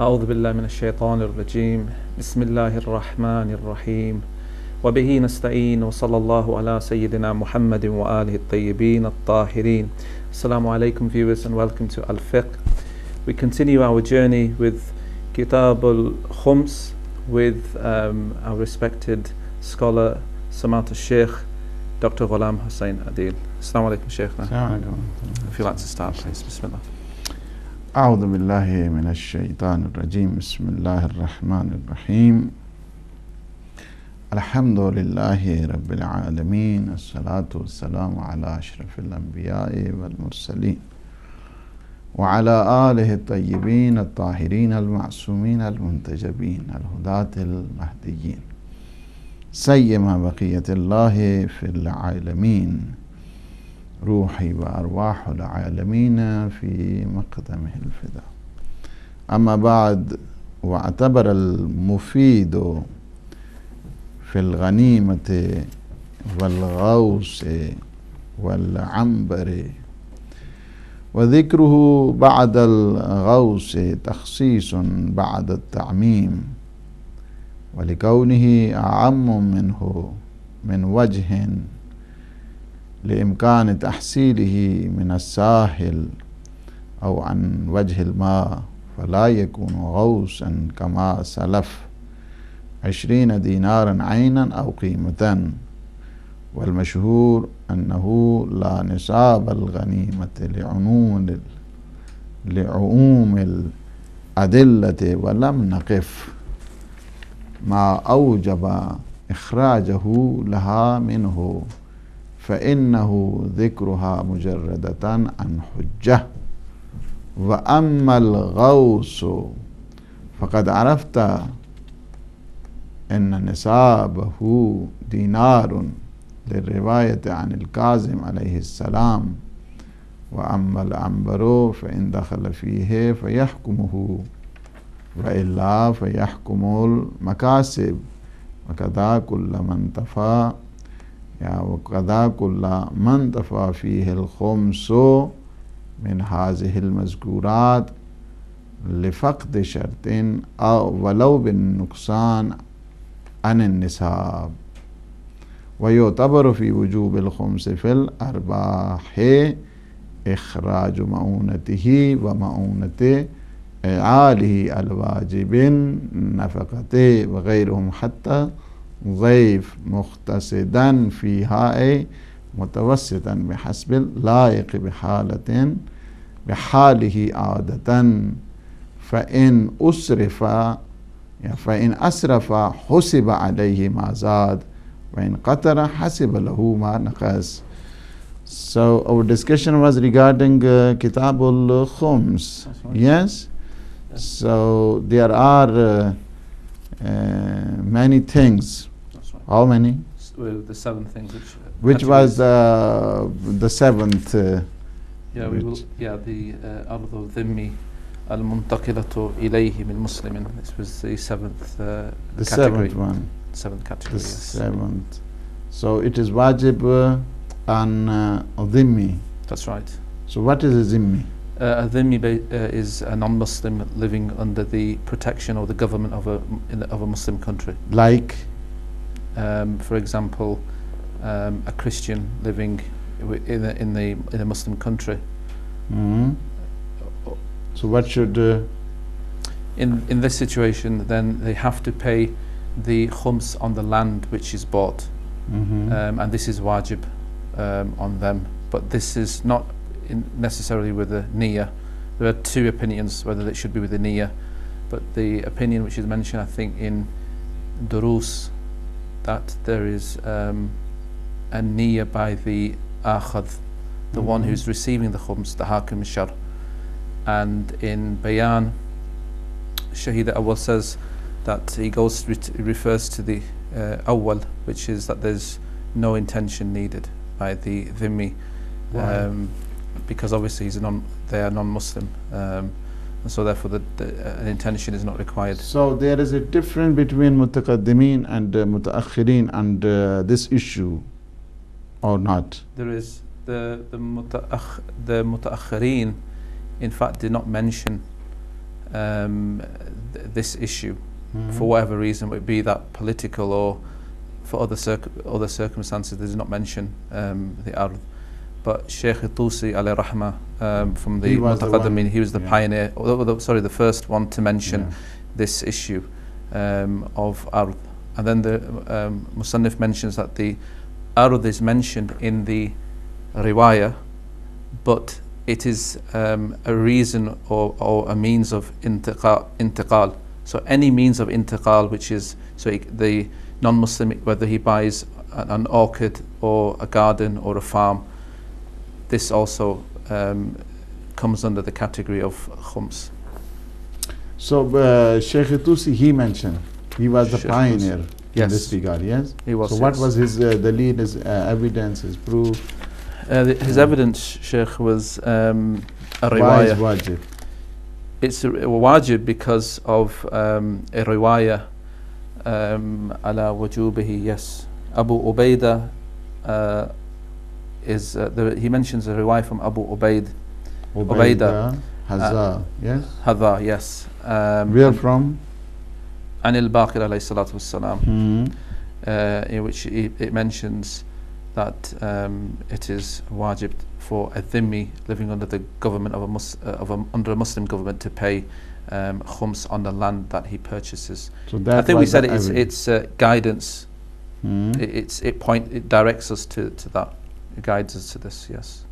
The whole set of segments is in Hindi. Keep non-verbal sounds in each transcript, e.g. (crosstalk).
أعوذ بالله من الشيطان الرجيم بسم الله الرحمن الرحيم وبه نستعين وصلى الله على سيدنا محمد وآله الطيبين الطاهرين Assalamu alaikum viewers and welcome to Al-Fiqh We continue our journey with Kitab al-Khums with um, our respected scholar Samat al-Sheikh Dr. Ghulam Hussain Adil Assalamu alaikum Sheikh If you'd like to start please, Bismillah أعوذ بالله من الشيطان الرجيم بسم الله الرحمن الرحيم الحمد لله رب العالمين الصلاة والسلام على أشرف الأنبياء والمرسلين وعلى آله الطيبين الطاهرين المعصومين المنتجبين الهداة المهديين سيما بقية الله في العالمين روحي وأرواح العالمين في مقدمه الفداء أما بعد واعتبر المفيد في الغنيمة والغوص والعنبر وذكره بعد الغوص تخصيص بعد التعميم ولكونه أعم منه من وجه لإمكان تحصيله من الساحل أو عن وجه الماء فلا يكون غوصا كما سلف عشرين دينارا عينا أو قيمة والمشهور أنه لا نصاب الغنيمة لعنون لعموم الأدلة ولم نقف ما أوجب إخراجه لها منه فإنه ذكرها مجردة عن حجة وأما الغوص فقد عرفت أن نصابه دينار للرواية عن الكاظم عليه السلام وأما العنبر فإن دخل فيه فيحكمه وإلا فيحكم المكاسب وكذا كل من تفاق يعني وكذا كل ما انتفى فيه الخمس من هذه المذكورات لفقد شرط أو ولو بالنقصان عن النساب ويعتبر في وجوب الخمس في الأرباح إخراج مؤونته ومؤونة عاله الواجب نفقته وغيرهم حتى ضيف مختصدا فيها أي متوسطا بحسب اللائق بحالة بحاله عادة فإن أسرف يعني فإن أسرف حسب عليه ما زاد وإن قطر حسب له ما نقص So our discussion was regarding uh, Kitab al-Khums. Yes? So there are uh, Uh, many things. How many? the seven things. Which, uh, which was uh, the seventh. yeah, we will. Yeah, the al Dhimmi al-muntaqilatu ilayhi min muslimin. This was the seventh uh, the category. seventh one. Seventh category. The yes. seventh. So it is wajib uh, on uh, dhimmi. That's right. So what is a dhimmi? Uh, a dhimmi uh, is a non-Muslim living under the protection or the government of a, the, of a Muslim country. Like? Um, for example, um, a Christian living in a, in, the, in a Muslim country. Mm. So what should... Uh, in, in this situation, then they have to pay the khums on the land which is bought. Mm -hmm. um, and this is wajib um, on them. But this is not in necessarily with the NIA. There are two opinions whether it should be with the NIA, but the opinion which is mentioned, I think, in Durus, that there is um, a NIA by the Akhad, the mm -hmm. one mm-hmm. who's receiving the khums, the Hakim Shar. And in Bayan, Shahid Awal says that he goes refers to the uh, Awal, which is that there's no intention needed by the Dhimmi. Um, because obviously he's a non, they are non-Muslim. Um, and so therefore the, the, an intention is not required. So there is a difference between mutaqaddimin and uh, mutaakhirin and uh, this issue or not? There is. The, the, mutaakh, the mutaakhirin in fact did not mention um, th this issue mm. for whatever reason, would be that political or for other, circ other circumstances, they did not mention um, the Ard. But Sheikh Tusi al-Rahma um, from the Mutaqaddimin, he was the yeah. pioneer, or oh, the, oh, oh, sorry, the first one to mention yeah. this issue um, of Ard. And then the um, Musannif mentions that the Ard is mentioned in the Riwayah, but it is um, a reason or, or, a means of intiqal, intiqal. So any means of intiqal, which is so the non-Muslim, whether he buys an, an orchid or a garden or a farm, this also um, comes under the category of khums. So uh, Sheikh Tusi, he mentioned he was the pioneer Tusi. yes. in this regard. Yes, he was. So yes. what was his uh, the lead, his uh, evidence, his proof? Uh, the, his uh, evidence, Sheikh, was um, a riwayah. Why is wajib? It's a, wajib because of um, a riwayah um, ala wajubihi. Yes, Abu Ubaidah. Uh, is uh, the, he mentions a riwayah from Abu Ubaid, Ubaidah, Ubaidah uh, yes, Hazza, yes. Um, Where from? Anil Baqir alayhi salatu wassalam, hmm. uh, in which it, it mentions that um, it is wajib for a dhimmi living under the government of a, mus- uh, of a under a Muslim government to pay um, khums on the land that he purchases. So I think we said it's, it's uh, guidance. Hmm. It, it's, it point it directs us to, to that guides us to this, yes.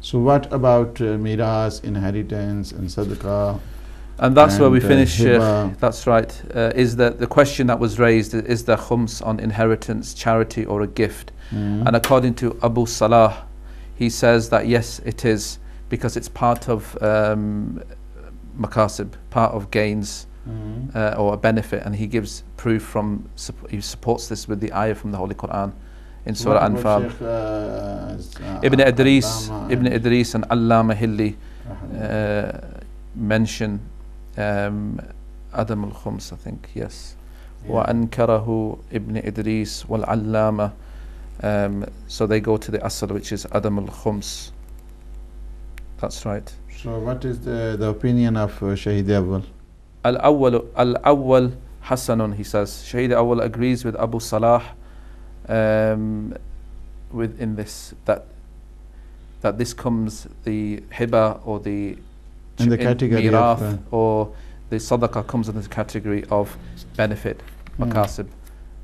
So what about uh, miras, inheritance and sadaqah? And that's and where we uh, finish, uh, that's right, uh, is that the question that was raised, is the khums on inheritance, charity or a gift? Mm. And according to Abu Salah, he says that yes, it is, because it's part of um, makasib, part of gains mm. uh, or a benefit, and he gives proof from, he supports this with the ayah from the Holy Qur'an in Surah Anfal. Uh, uh, Ibn Idris, Ibn Idris and Allama Hilli uh, mention um, Adam al-Khums, I think, yes. Yeah. وأنكره Ibn إدريس والعلامة um, so they go to the asal which is Adam al-Khums that's right so what is the, the opinion of uh, Shahid Awal al-Awwal Hassanun he says Shahid Awal agrees with Abu Salah um, within this that that this comes the hiba or the in the category of, uh, or the sadaqah comes in the category of benefit mm. makasib mm.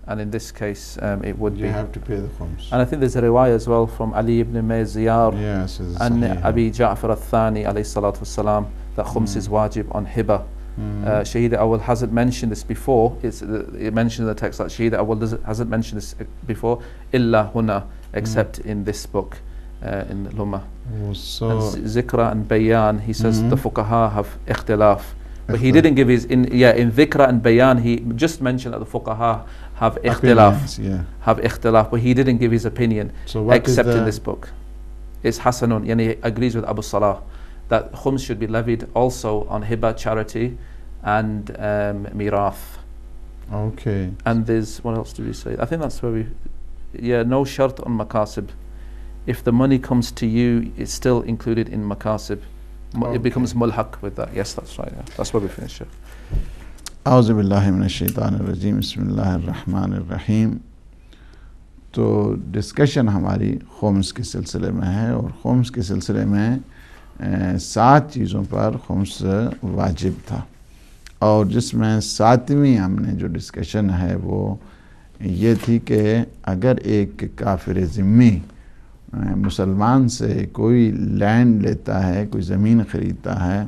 and in this case um, it would you be have to pay the khums and I think there's a riwayah as well from Ali ibn Mayyar yes, and Abi Ja'far al-Thani alayhi salatu wasalam that khums mm. is wajib on hiba Mm. Uh, Shahida Awal hasn't mentioned this before. It's uh, it mentioned in the text that Shahida Awal hasn't mentioned this uh, before, illa huna, except mm. in this book, uh, in Luma. Oh, so and Zikra and Bayan, he says mm -hmm. the fuqaha have ikhtilaf. But he didn't give his, in, yeah, in Dhikra and Bayan, he just mentioned that the fuqaha have ikhtilaf, yeah. have ikhtilaf, but he didn't give his opinion, so except in this book. It's Hasanun, and he agrees with Abu Salah that khums should be levied also on hiba charity and um, miraf. Okay. And there's what else did we say? I think that's where we, yeah, no shart on makasib. If the money comes to you, it's still included in makasib. Okay. It becomes mulhaq with that. Yes, that's right. Yeah. That's where we finish. Yeah. أعوذ بالله من الشیطان الرجیم بسم الله الرحمن الرحیم تو ڈسکشن ہماری خومس کے سلسلے میں ہے اور خومس کے سلسلے میں सात चीज़ों पर खुमस वाजिब था और जिसमें सातवीं हमने जो डिस्कशन है वो ये थी कि अगर एक काफिर ज़िम्मी मुसलमान से कोई लैंड लेता है कोई ज़मीन ख़रीदता है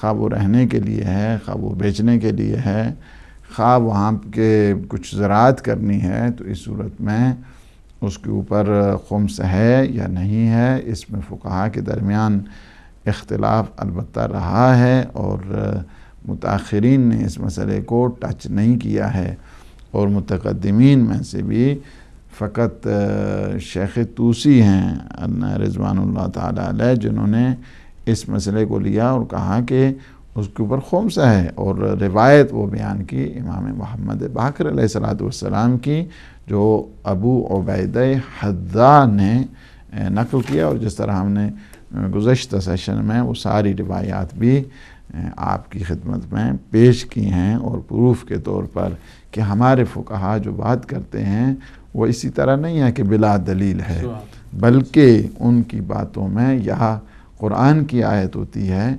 खा वो रहने के लिए है खा वो बेचने के लिए है खा वहाँ के कुछ ज़रात करनी है तो इस सूरत में उसके ऊपर खम्स है या नहीं है इसमें फ़ुकाहा के दरमियान इख्तलाफ अलबत् रहा है और मुताखरीन ने इस मसले को टच नहीं किया है और मतकदमीन में से भी फ़कत शेख तूसी हैं रजवान जिन्होंने इस मसले को लिया और कहा कि उसके ऊपर खुमसा है और रिवायत वो बयान की इमाम मोहम्मद बाकर सलाम की जो अबू अबैद हद्दा ने नकल किया और जिस तरह हमने गुज्त सेशन में वो सारी रिवायात भी आपकी खिदमत में पेश की हैं और प्रूफ के तौर पर कि हमारे फुकहा जो बात करते हैं वो इसी तरह नहीं है कि बिला दलील है बल्कि उनकी बातों में यह कुरान की आयत होती है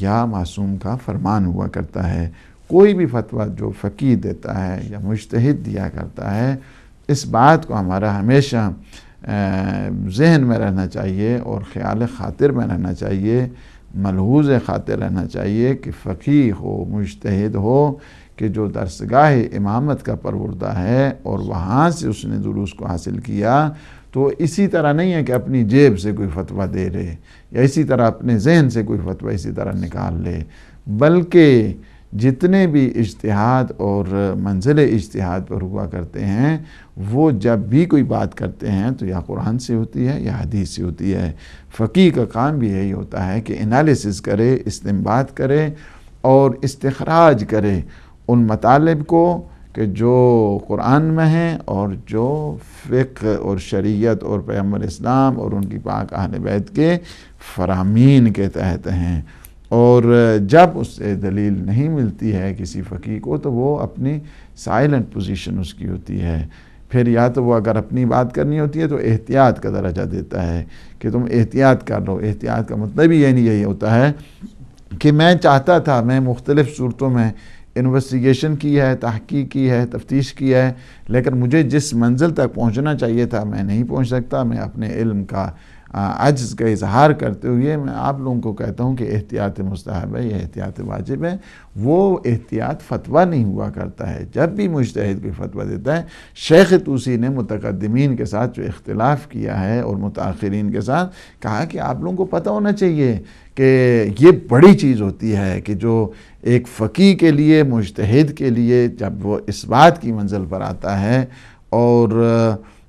या मासूम का फरमान हुआ करता है कोई भी फतवा जो फ़कीर देता है या मुश्तहिद दिया करता है इस बात को हमारा हमेशा जहन में रहना चाहिए और ख्याल खातिर में रहना चाहिए मलहूज खातिर रहना चाहिए कि फ़कीह हो मुश्तद हो कि जो दरसगाह इमामत का परवरदा है और वहाँ से उसने जुलूस को हासिल किया तो इसी तरह नहीं है कि अपनी जेब से कोई फतवा दे रहे या इसी तरह अपने जहन से कोई फतवा इसी तरह निकाल ले बल्कि जितने भी इजतहाद और मंजिल इजतहाद पर हुआ करते हैं वो जब भी कोई बात करते हैं तो या कुरान से होती है या हदीस से होती है फ़कीर का काम भी यही होता है कि एनालिसिस करे इस्तेमाल करे और इस्तराज करे उन मतालब को कि जो कुरान में हैं और जो फ़िक और शरीयत और पैमर इस्लाम और उनकी पाक आहल बैत के फरामीन के तहत हैं और जब उससे दलील नहीं मिलती है किसी फ़कीह को तो वो अपनी साइलेंट पोजीशन उसकी होती है फिर या तो वो अगर अपनी बात करनी होती है तो एहतियात का दर्जा देता है कि तुम एहतियात कर लो एहतियात का मतलब ही यही यही होता है कि मैं चाहता था मैं मुख्तलिफ़ सूरतों में इन्वेस्टिगेशन की है तहकीक की है तफ्तीश की है लेकिन मुझे जिस मंजिल तक पहुँचना चाहिए था मैं नहीं पहुँच सकता मैं अपने इल्म का हाँ, आज का इजहार करते हुए मैं आप लोगों को कहता हूँ कि एहतियात मुस्ताहब है या एहतियात वाजिब है वो एहतियात फतवा नहीं हुआ करता है जब भी मुश्तद कोई फतवा देता है शेख तूसी ने मतकदमी के साथ जो इख्तलाफ किया है और मुताखरीन के साथ कहा कि आप लोगों को पता होना चाहिए कि ये बड़ी चीज़ होती है कि जो एक फ़कीह के लिए मुश्तद के लिए जब वो इस बात की मंजिल पर आता है और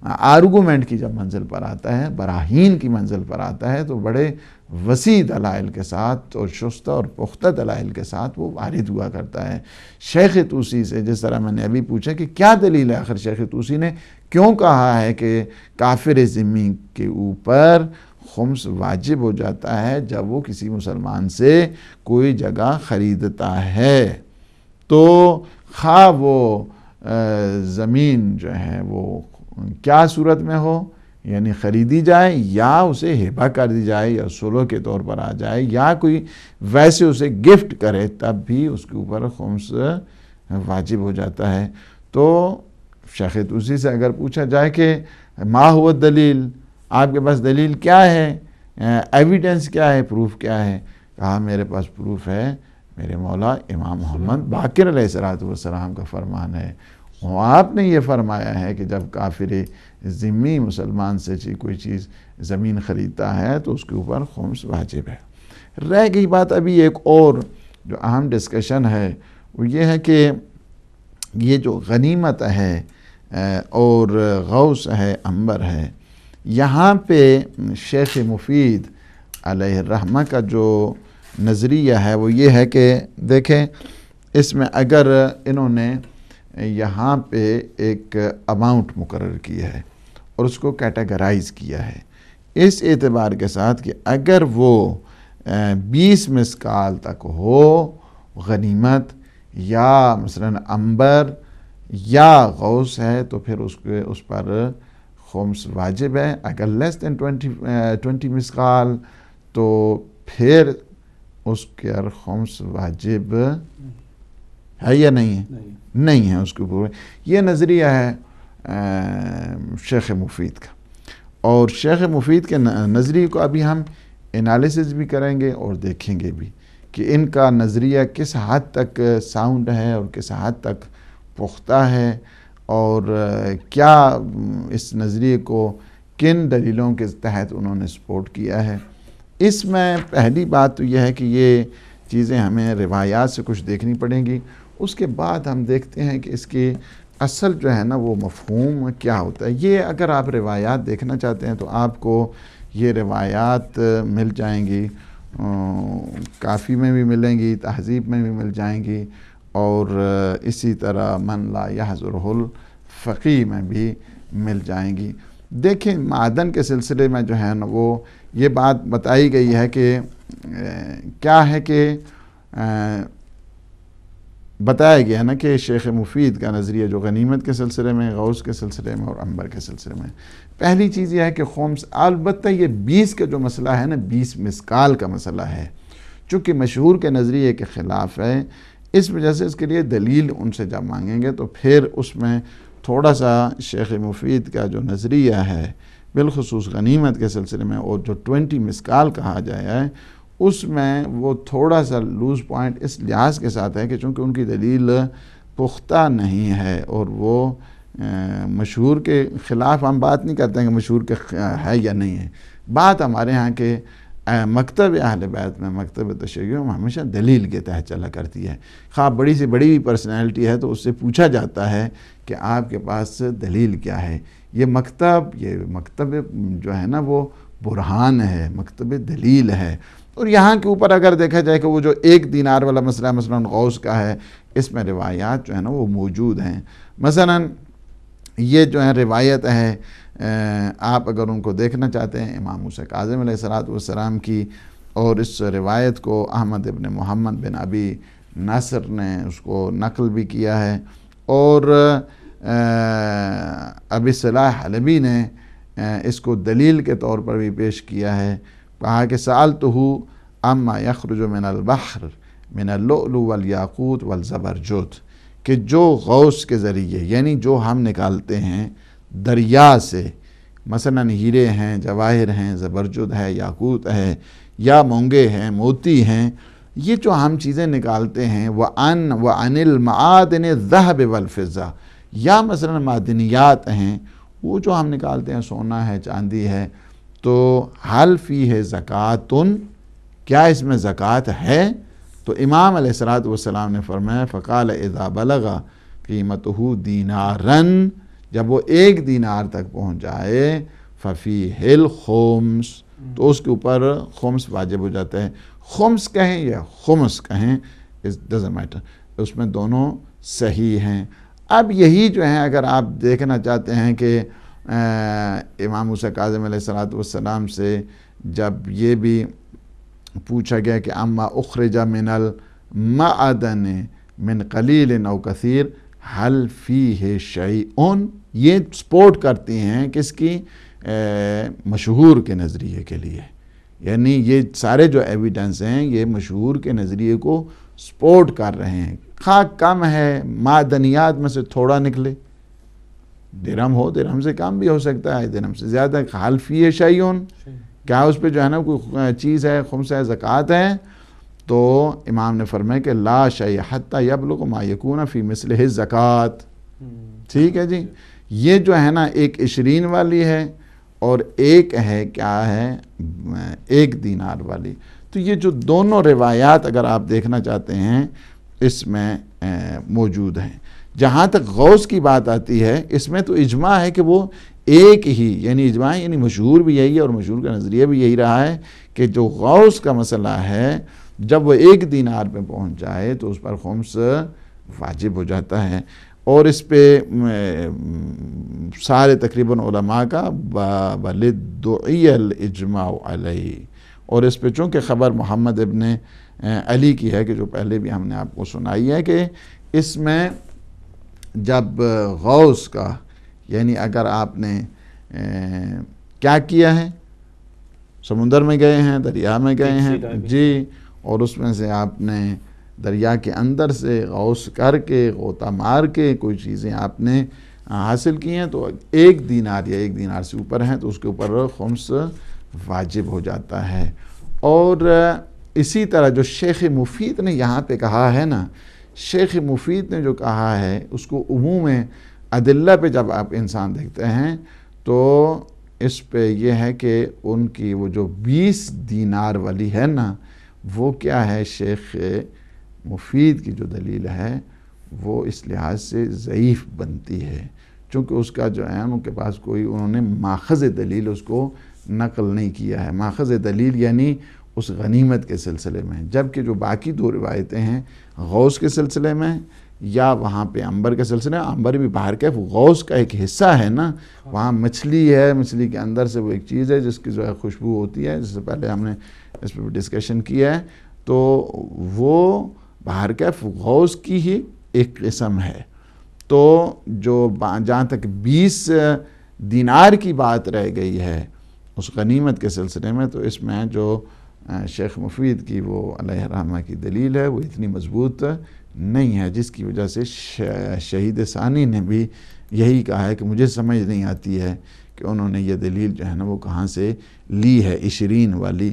आर्गूमेंट की जब मंजिल पर आता है बराहीन की मंजिल पर आता है तो बड़े वसी दलाइल के साथ और शुस्त और पुख्ता दलाइल के साथ वो वारद हुआ करता है शेख तूसी से जिस तरह मैंने अभी पूछा कि क्या दलील है आखिर शेख तूसी ने क्यों कहा है कि काफिर ज़िम्मी के ऊपर खुम्स वाजिब हो जाता है जब वो किसी मुसलमान से कोई जगह ख़रीदता है तो खा वो ज़मीन जो है वो क्या सूरत में हो यानी ख़रीदी जाए या उसे हिबा कर दी जाए या सोलो के तौर पर आ जाए या कोई वैसे उसे गिफ्ट करे तब भी उसके ऊपर खम्स वाजिब हो जाता है तो शेख उसी से अगर पूछा जाए कि माँ हुआ दलील आपके पास दलील क्या है एविडेंस क्या है प्रूफ क्या है कहा मेरे पास प्रूफ है मेरे मौला इमाम मोहम्मद बाकर सलात का फरमान है आपने ये फरमाया है कि जब काफिर ज़िम्मी मुसलमान से कोई चीज़ ज़मीन ख़रीदता है तो उसके ऊपर खुमस वाजिब है रह गई बात अभी एक और जो अहम डिस्कशन है वो ये है कि ये जो गनीमत है और गौस है अंबर है यहाँ पे शेख मुफीद रहमा का जो नज़रिया है वो ये है कि देखें इसमें अगर इन्होंने यहाँ पे एक अमाउंट मुकर किया है और उसको कैटेगराइज किया है इस एतबार के साथ कि अगर वो बीस मिसकाल तक हो गनीमत या मसलन अंबर या गौस है तो फिर उसके उस पर खम्स वाजिब है अगर लेस दैन ट्वेंटी ट्वेंटी मिसकाल तो फिर उसके खम्स वाजिब है या नहीं है नहीं, नहीं है उसके ऊपर ये नज़रिया है शेख मुफीद का और शेख मुफीद के नज़रिए को अभी हम एनालिसिस भी करेंगे और देखेंगे भी कि इनका नज़रिया किस हद तक साउंड है और किस हद तक पुख्ता है और क्या इस नज़रिए को किन दलीलों के तहत उन्होंने सपोर्ट किया है इसमें पहली बात तो यह है कि ये चीज़ें हमें रिवायात से कुछ देखनी पड़ेंगी उसके बाद हम देखते हैं कि इसकी असल जो है ना वो मफहूम क्या होता है ये अगर आप रिवायात देखना चाहते हैं तो आपको ये रिवायात मिल जाएंगी काफ़ी में भी मिलेंगी तहजीब में भी मिल जाएंगी और इसी तरह मन ला यहज़ुरहुल फ़की में भी मिल जाएंगी देखें मादन के सिलसिले में जो है ना वो ये बात बताई गई है कि क्या है कि बताया गया है ना कि शेख मुफीद का नज़रिया जो गनीमत के सिलसिले में गौस के सिलसिले में और अंबर के सिलसिले में पहली चीज़ यह है कि खोम्स अलबत् ये बीस का जो मसला है ना बीस मिसकाल का मसला है चूँकि मशहूर के नज़रिए के ख़िलाफ़ है इस वजह से इसके लिए दलील उनसे जब मांगेंगे तो फिर उसमें थोड़ा सा शेख मुफीद का जो नज़रिया है बिलखसूस गनीमत के सिलसिले में और जो ट्वेंटी मिसकाल कहा जाए उसमें वो थोड़ा सा लूज़ पॉइंट इस लिहाज के साथ है कि चूँकि उनकी दलील पुख्ता नहीं है और वो मशहूर के ख़िलाफ़ हम बात नहीं करते हैं कि मशहूर के है या नहीं है बात हमारे यहाँ के मकतब अहल बैत में मकतब तशैयों में हमेशा दलील के तहत चला करती है खा बड़ी से बड़ी भी पर्सनैलिटी है तो उससे पूछा जाता है कि आपके पास दलील क्या है ये मकतब ये मकतब जो है ना वो बुरहान है मकतब दलील है और यहाँ के ऊपर अगर देखा जाए कि वो जो एक दिनार वाला मसला मसला गौस का है इसमें रिवायात जो है ना वो मौजूद हैं मसला ये जो है रिवायत है आप अगर उनको देखना चाहते हैं इमाम हुसैन काजम सलाम की और इस रिवायत को अहमद इबन मोहम्मद बिन अबी नसर ने उसको नकल भी किया है और अबी सलाह हलबी ने इसको दलील के तौर पर भी पेश किया है कहा कि साल तो हूँ अम्मा यखरज मिनलबहर ज़बर जोत कि जो गौस के ज़रिए यानी जो हम निकालते हैं दरिया से मसला हीरे हैं जवाहिर हैं ज़बरजुद है याकूत है या मोंगे हैं मोती हैं ये जो हम चीज़ें निकालते हैं व अन व अनिल मदन जहब वलफ़ा या मसला मादनियात हैं वो जो हम निकालते हैं सोना है चांदी है तो हल फी है ज़क़़तन क्या इसमें ज़क़़त है तो इमाम सलाम ने फरमाया फ़काल इदा बलगा कीमत हो दीनारन जब वो एक दीनार तक पहुँच जाए फ़फ़ी हिल खोम्स तो उसके ऊपर खुम्स वाजिब हो जाता है खुम्स कहें या खुम्स कहें इस डजेंट मैटर उसमें दोनों सही हैं अब यही जो है अगर आप देखना चाहते हैं कि इमाम हुसैन काजम सलाम से जब ये भी पूछा गया कि अम्मा उखरजा मिनल मदन मिन कलील नौ कसर हल्फी है शई उन ये सपोर्ट करती हैं किसकी मशहूर के नज़रिए के लिए यानी ये सारे जो एविडेंस हैं ये मशहूर के नज़रिए को सपोर्ट कर रहे हैं खा कम है मादनियात में से थोड़ा निकले दिरम हो दिरम से कम भी हो सकता है दिरम से ज़्यादा हाल फी शयन क्या उस पर जो है ना कोई चीज़ है खुमस है ज़क़़त है तो इमाम ने फरमाया कि ला शय हती यबलग मायकून फ़ी मिसल है ज़क़़त ठीक है जी ये जो है ना एक इशरीन वाली है और एक है क्या है एक दीनार वाली तो ये जो दोनों रिवायात अगर आप देखना चाहते हैं इसमें मौजूद हैं जहाँ तक गौस की बात आती है इसमें तो इजमा है कि वो एक ही यानी इजमा यानी मशहूर भी यही है और मशहूर का नज़रिया भी यही रहा है कि जो गौस का मसला है जब वह एक दीनार में पहुँच जाए तो उस पर खुम्स वाजिब हो जाता है और इस पर सारे तकरीबन का बलदमा और इस पर चूँकि ख़बर मोहम्मद इबन अली की है कि जो पहले भी हमने आपको सुनाई है कि इसमें जब गौस का यानी अगर आपने ए, क्या किया है समुंदर में गए हैं दरिया में गए हैं जी और उसमें से आपने दरिया के अंदर से गौस करके गोता मार के कोई चीज़ें आपने हासिल की हैं तो एक दिनार या एक दिनार से ऊपर हैं तो उसके ऊपर खम्स वाजिब हो जाता है और इसी तरह जो शेख मुफीद ने यहाँ पे कहा है ना शेख मुफीद ने जो कहा है उसको उमू में अदिल्ला पे जब आप इंसान देखते हैं तो इस पे यह है कि उनकी वो जो 20 दीनार वाली है ना वो क्या है शेख मुफीद की जो दलील है वो इस लिहाज से ज़यीफ़ बनती है चूँकि उसका जो है उनके पास कोई उन्होंने माखज़ दलील उसको नकल नहीं किया है माखज़ दलील यानी उस गनीमत के सिलसिले में जबकि जो बाकी दो रिवायतें हैं गौस के सिलसिले में या वहाँ पे अंबर के सिलसिले में अंबर भी बाहर के गौस का एक हिस्सा है ना वहाँ मछली है मछली के अंदर से वो एक चीज़ है जिसकी जो है खुशबू होती है जिससे पहले हमने इस पर डिस्कशन किया है तो वो बाहर के गौस की ही एक किस्म है तो जो जहाँ तक बीस दिनार की बात रह गई है उस गनीमत के सिलसिले में तो इसमें जो शेख मुफीद की वो अलहरामा की दलील है वो इतनी मजबूत नहीं है जिसकी वजह से शहीद सानी ने भी यही कहा है कि मुझे समझ नहीं आती है कि उन्होंने ये दलील जो है ना वो कहाँ से ली है इशरीन वाली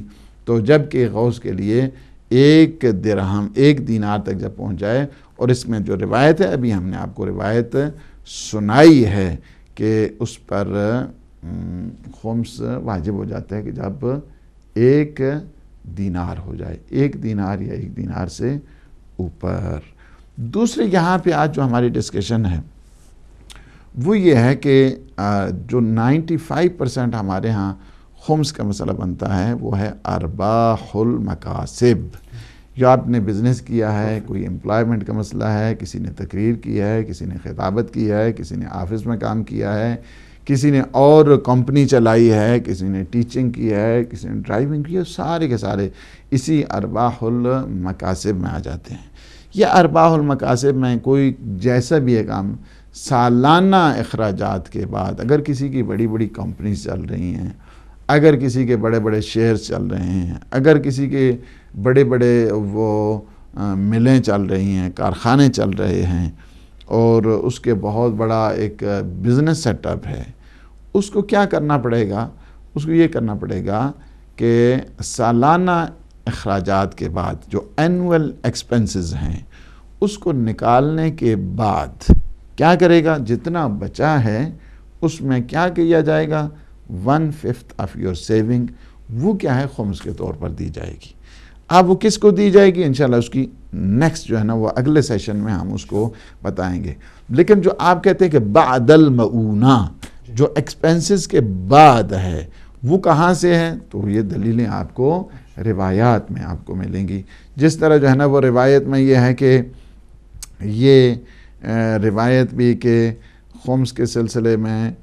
तो जब कि गौस के लिए एक दरहम एक दिनार तक जब पहुँच जाए और इसमें जो रिवायत है अभी हमने आपको रिवायत सुनाई है कि उस पर खुम्स वाजिब हो जाता है कि जब एक दीनार हो जाए एक दीनार या एक दीनार से ऊपर दूसरे यहाँ पे आज जो हमारी डिस्कशन है वो ये है कि जो 95 परसेंट हमारे यहाँ होम्स का मसला बनता है वो है अरबाहुल मकासिब जो आपने बिज़नेस किया है कोई एम्प्लॉयमेंट का मसला है किसी ने तकरीर की है किसी ने खिताबत की है किसी ने ऑफिस में काम किया है किसी ने और कंपनी चलाई है किसी ने टीचिंग की है किसी ने ड्राइविंग की है सारे के सारे इसी अरबाहुल मकासिब में आ जाते हैं यह अरबाहुल मकासिब में कोई जैसा भी है काम सालाना अखराज के बाद अगर किसी की बड़ी बड़ी कंपनीज चल रही हैं अगर किसी के बड़े बड़े शेयर चल रहे हैं अगर किसी के बड़े बड़े वो मिलें चल रही हैं कारखाने चल रहे हैं और उसके बहुत बड़ा एक बिज़नेस सेटअप है उसको क्या करना पड़ेगा उसको ये करना पड़ेगा कि सालाना अखराज के बाद जो एनुअल एक्सपेंसेस हैं उसको निकालने के बाद क्या करेगा जितना बचा है उसमें क्या किया जाएगा one fifth of your saving वो क्या है खुम्स के तौर पर दी जाएगी अब वो किसको दी जाएगी इंशाल्लाह उसकी नेक्स्ट जो है ना वो अगले सेशन में हम उसको बताएंगे लेकिन जो आप कहते हैं कि बादल मऊना जो एक्सपेंसेस के बाद है वो कहाँ से है तो ये दलीलें आपको रिवायात में आपको मिलेंगी जिस तरह जो है ना वो रिवायत में ये है कि ये रिवायत भी के खम्स के सिलसिले में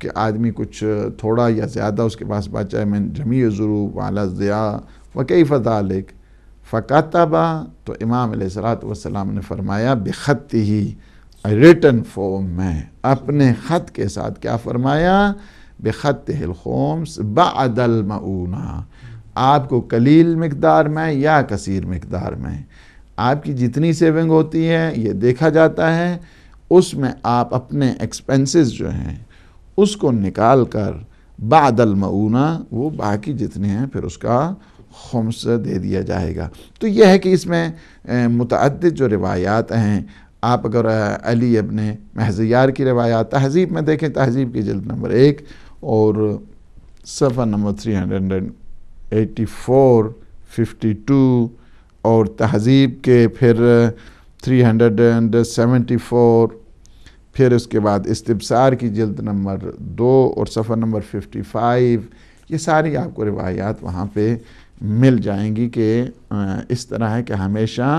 कि आदमी कुछ थोड़ा या ज़्यादा उसके पास बचा है मैं जमी ज़रूर वाला ज़िया वकीफ़ तालिक फ़कातबा तो इमाम सलाम ने फरमाया बेखत ही रिटन फॉर्म में अपने ख़त के साथ क्या फरमाया बेखत हिलखोम्स बदल मऊना आपको कलील मकदार में या कसर मकदार में आपकी जितनी सेविंग होती है ये देखा जाता है उसमें आप अपने एक्सपेंसेस जो हैं उसको निकाल कर बादल मऊना वो बाकी जितने हैं फिर उसका खम्स दे दिया जाएगा तो यह है कि इसमें मतद जो रवायात हैं आप अगर अली अपने महजियार की रवायात तहजीब में देखें तहजीब की जल्द नंबर एक और सफ़र number three hundred and eighty four fifty two और तहजीब के फिर three hundred and seventy four फिर उसके बाद इस्तार की जल्द नंबर दो और सफ़र नंबर फिफ्टी फाइव ये सारी आपको रवायात वहाँ पर मिल जाएंगी कि इस तरह है कि हमेशा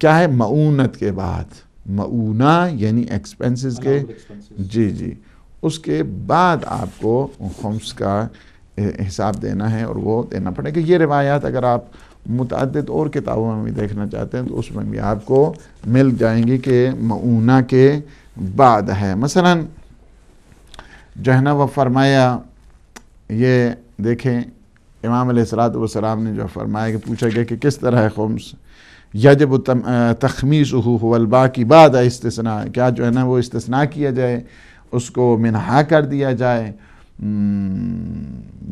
क्या है मऊनत के बाद मऊना यानी एक्सपेंसेस के जी जी उसके बाद आपको खम्स का हिसाब देना है और वो देना पड़ेगा ये रिवायात अगर आप मुतद और किताबों में भी देखना चाहते हैं तो उसमें भी आपको मिल जाएंगी कि मऊना के बाद है मसला जो है ना वह फरमाया ये देखें इमाम सलाम ने जो फरमाया कि पूछा गया कि किस तरह है खम्स यजब तखमीस हुलबा की बाद है इस्तना क्या जो है ना वो इसतना किया जाए उसको मिनहा कर दिया जाए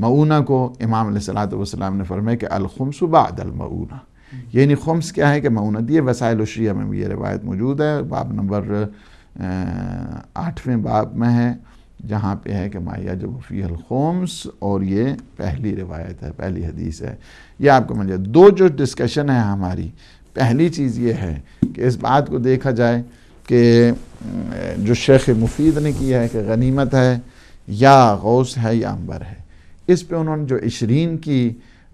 मऊना को इमाम सलाम ने फरमाया कि अलखम्स बाद अलमऊना यानी खुम्स क्या है कि मऊना दिए वसाइल शिया में भी ये रिवायत मौजूद है बाब नंबर आठवें बाब में है जहाँ पे है कि माया जो फ़ी खोम्स और ये पहली रिवायत है पहली हदीस है ये आपको मिल जाए दो जो डिस्कशन है हमारी पहली चीज़ ये है कि इस बात को देखा जाए कि जो शेख मुफीद ने किया है कि गनीमत है या गौस है या अंबर है इस पे उन्होंने जो इशरीन की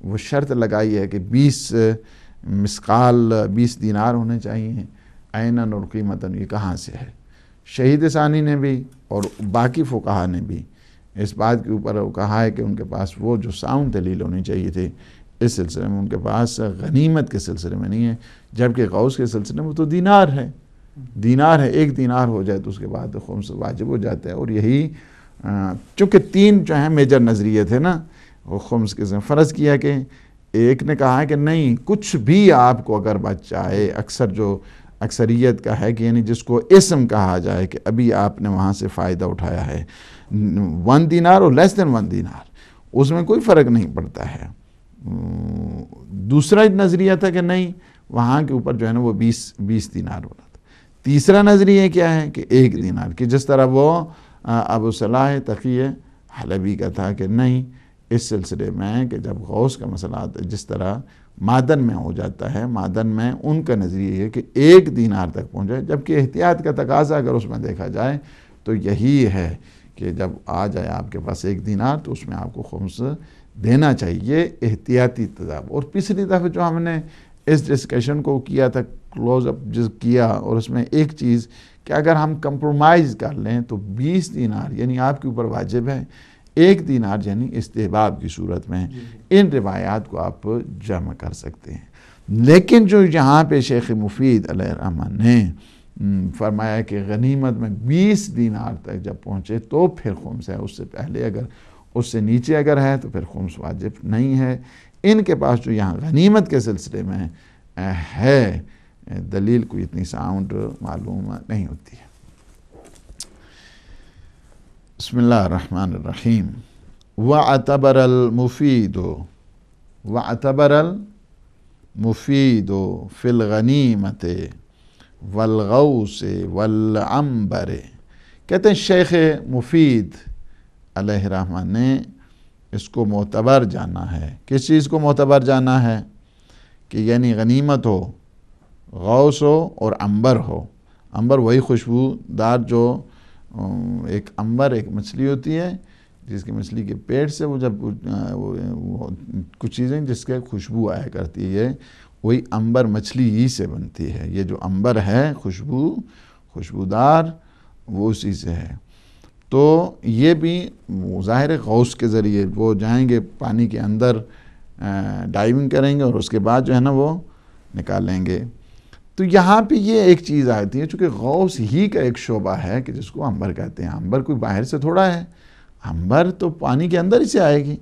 वो शर्त लगाई है कि बीस मिसकाल बीस दिनार होने चाहिए आयन और कीमतन ये कहाँ से है शहीद सानी ने भी और बाकी फ़ुकाहा ने भी इस बात के ऊपर वो कहा है कि उनके पास वो जो साउंड दलील होनी चाहिए थी इस सिलसिले में उनके पास गनीमत के सिलसिले में नहीं है जबकि गौस के सिलसिले में तो दीनार है दीनार है एक दीनार हो जाए तो उसके बाद से वाजिब हो जाता है और यही चूँकि तीन जो हैं मेजर नज़रिए थे ना वो ख़ुम्स के फ़र्ज़ किया कि एक ने कहा है कि नहीं कुछ भी आपको अगर बच जाए अक्सर जो अक्सरियत का है कि यानी जिसको इसम कहा जाए कि अभी आपने वहाँ से फ़ायदा उठाया है वन दिनार और लेस देन वन दिनार उसमें कोई फ़र्क नहीं पड़ता है दूसरा नज़रिया था कि नहीं वहाँ के ऊपर जो है ना वो बीस बीस दिनार वाला था तीसरा नज़रिया क्या है कि एक दिनार कि जिस तरह वो अबू सलाह तकी हलबी का था कि नहीं इस सिलसिले में कि जब गौस का मसला जिस तरह मादन में हो जाता है मादन में उनका नज़रिए है कि एक दिनार तक पहुँचे जबकि एहतियात का तकाजा अगर उसमें देखा जाए तो यही है कि जब आ जाए आपके पास एक दिनार तो उसमें आपको खम्स देना चाहिए एहतियाती तजाब और पिछली दफ़े जो हमने इस डिस्कशन को किया था क्लोजअप जिस किया और उसमें एक चीज़ कि अगर हम कंप्रोमाइज़ कर लें तो 20 दिनार यानी आपके ऊपर वाजिब है एक दीनार यानी इस्तेबाब की सूरत में इन रिवायात को आप जमा कर सकते हैं लेकिन जो यहाँ पे शेख मुफीद रहमान ने फरमाया कि गनीमत में 20 दिनार तक जब पहुँचे तो फिर खुम्स है उससे पहले अगर उससे नीचे अगर है तो फिर खुम्स वाजिब नहीं है इनके पास जो यहाँ गनीमत के सिलसिले में है दलील को इतनी साउंड मालूम नहीं होती है बसमीम वातबर मुफ़ीद वातबर मुफ़ीद फ़िलगनीमत वलगौ से वलअम्बर कहते हैं शेख मुफ़ीद रहमान ने इसको मोतबर जाना है किस चीज़ को मोतबर जाना है कि यानी गनीमत हो गौस हो और अंबर हो अंबर वही खुशबूदार जो एक अंबर एक मछली होती है जिसके मछली के पेट से वो जब वो, वो कुछ चीज़ें जिसके खुशबू आया करती है वही अंबर मछली ही से बनती है ये जो अंबर है खुशबू खुशबूदार वो उसी से है तो ये भी ज़ाहिर गौस के ज़रिए वो जाएंगे पानी के अंदर डाइविंग करेंगे और उसके बाद जो है ना वो निकालेंगे तो यहाँ पे ये एक चीज़ आती है चूँकि गौस ही का एक शोबा है कि जिसको अंबर कहते हैं अंबर कोई बाहर से थोड़ा है अंबर तो पानी के अंदर ही से आएगी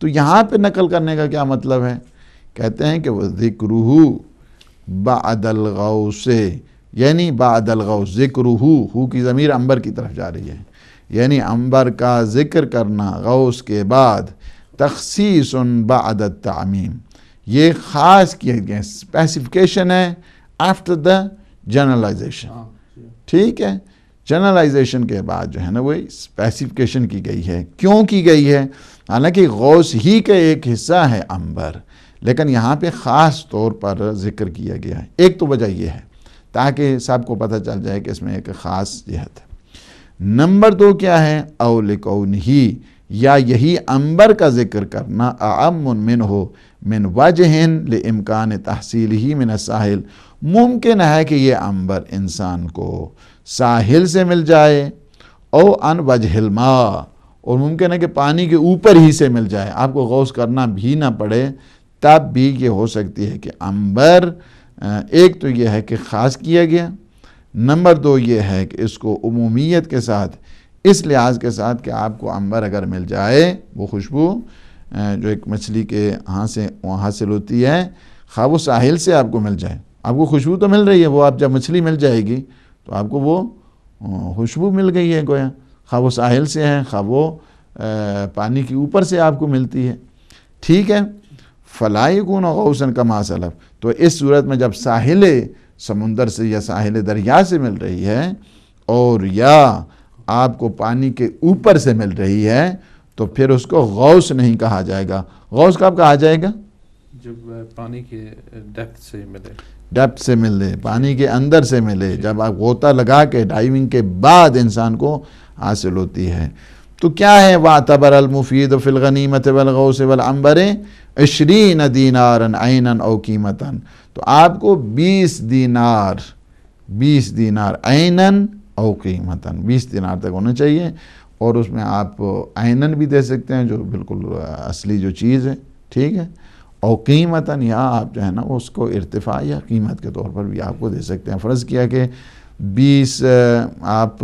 तो यहाँ पे नकल करने का क्या मतलब है कहते हैं कि वह ज़िक्रूहू बादल गौ से यानी बादल गौ ज़िक्रूहू हु की ज़मीर अंबर की तरफ जा रही है यानी अंबर का ज़िक्र करना गौस के बाद तखसीस बाद तमीम ये ख़ास की स्पेसिफिकेशन है आफ्टर द जनरलाइजेशन ठीक है जनरलाइजेशन के बाद जो है ना वही स्पेसिफिकेशन की गई है क्यों की गई है हालांकि गौस ही का एक हिस्सा है अंबर लेकिन यहाँ पे ख़ास तौर पर जिक्र किया गया है एक तो वजह यह है ताकि सबको पता चल जाए कि इसमें एक ख़ास जहत है नंबर दो क्या है कौन ही या यही अंबर का जिक्र करना अमन मिन हो मिन वजहन ले इम्कान तहसील ही मिन साहिल मुमकिन है कि ये अंबर इंसान को साहिल से मिल जाए और अन वजहिलमा और मुमकिन है कि पानी के ऊपर ही से मिल जाए आपको गौस करना भी ना पड़े तब भी ये हो सकती है कि अंबर एक तो यह है कि ख़ास किया गया नंबर दो ये है कि इसको उमूमीत के साथ इस लिहाज के साथ कि आपको अंबर अगर मिल जाए वो खुशबू जो एक मछली के हाथ से हासिल होती है खा वो साहिल से आपको मिल जाए आपको खुशबू तो मिल रही है वो आप जब मछली मिल जाएगी तो आपको वो खुशबू मिल गई है गोया खा वो साहिल से है खा वो पानी के ऊपर से आपको मिलती है ठीक है फलाई कून गौसन का मासलफ तो इस सूरत में जब साहिल समुंदर से या साहिल दरिया से मिल रही है और या आपको पानी के ऊपर से मिल रही है तो फिर उसको गौस नहीं कहा जाएगा गौस कब कहा जाएगा जब पानी के डेप्थ से मिले डेप्थ से मिले पानी के अंदर से मिले जब आप गोता लगा के डाइविंग के बाद इंसान को हासिल होती है तो क्या है वातबर अलमुफीद फ़िलगनीमत वलगौ से वलअम्बर अशरीन दीनारन आन और कीमतन तो आपको बीस दीनार बीस दीनार आइनन और कीमतन बीस दीनार तक होना चाहिए और उसमें आप आइनन भी दे सकते हैं जो बिल्कुल असली जो चीज़ है ठीक है और कीमतन यहाँ आप जो है ना उसको इरतफा या कीमत के तौर पर भी आपको दे सकते हैं फ़र्ज़ किया कि बीस आप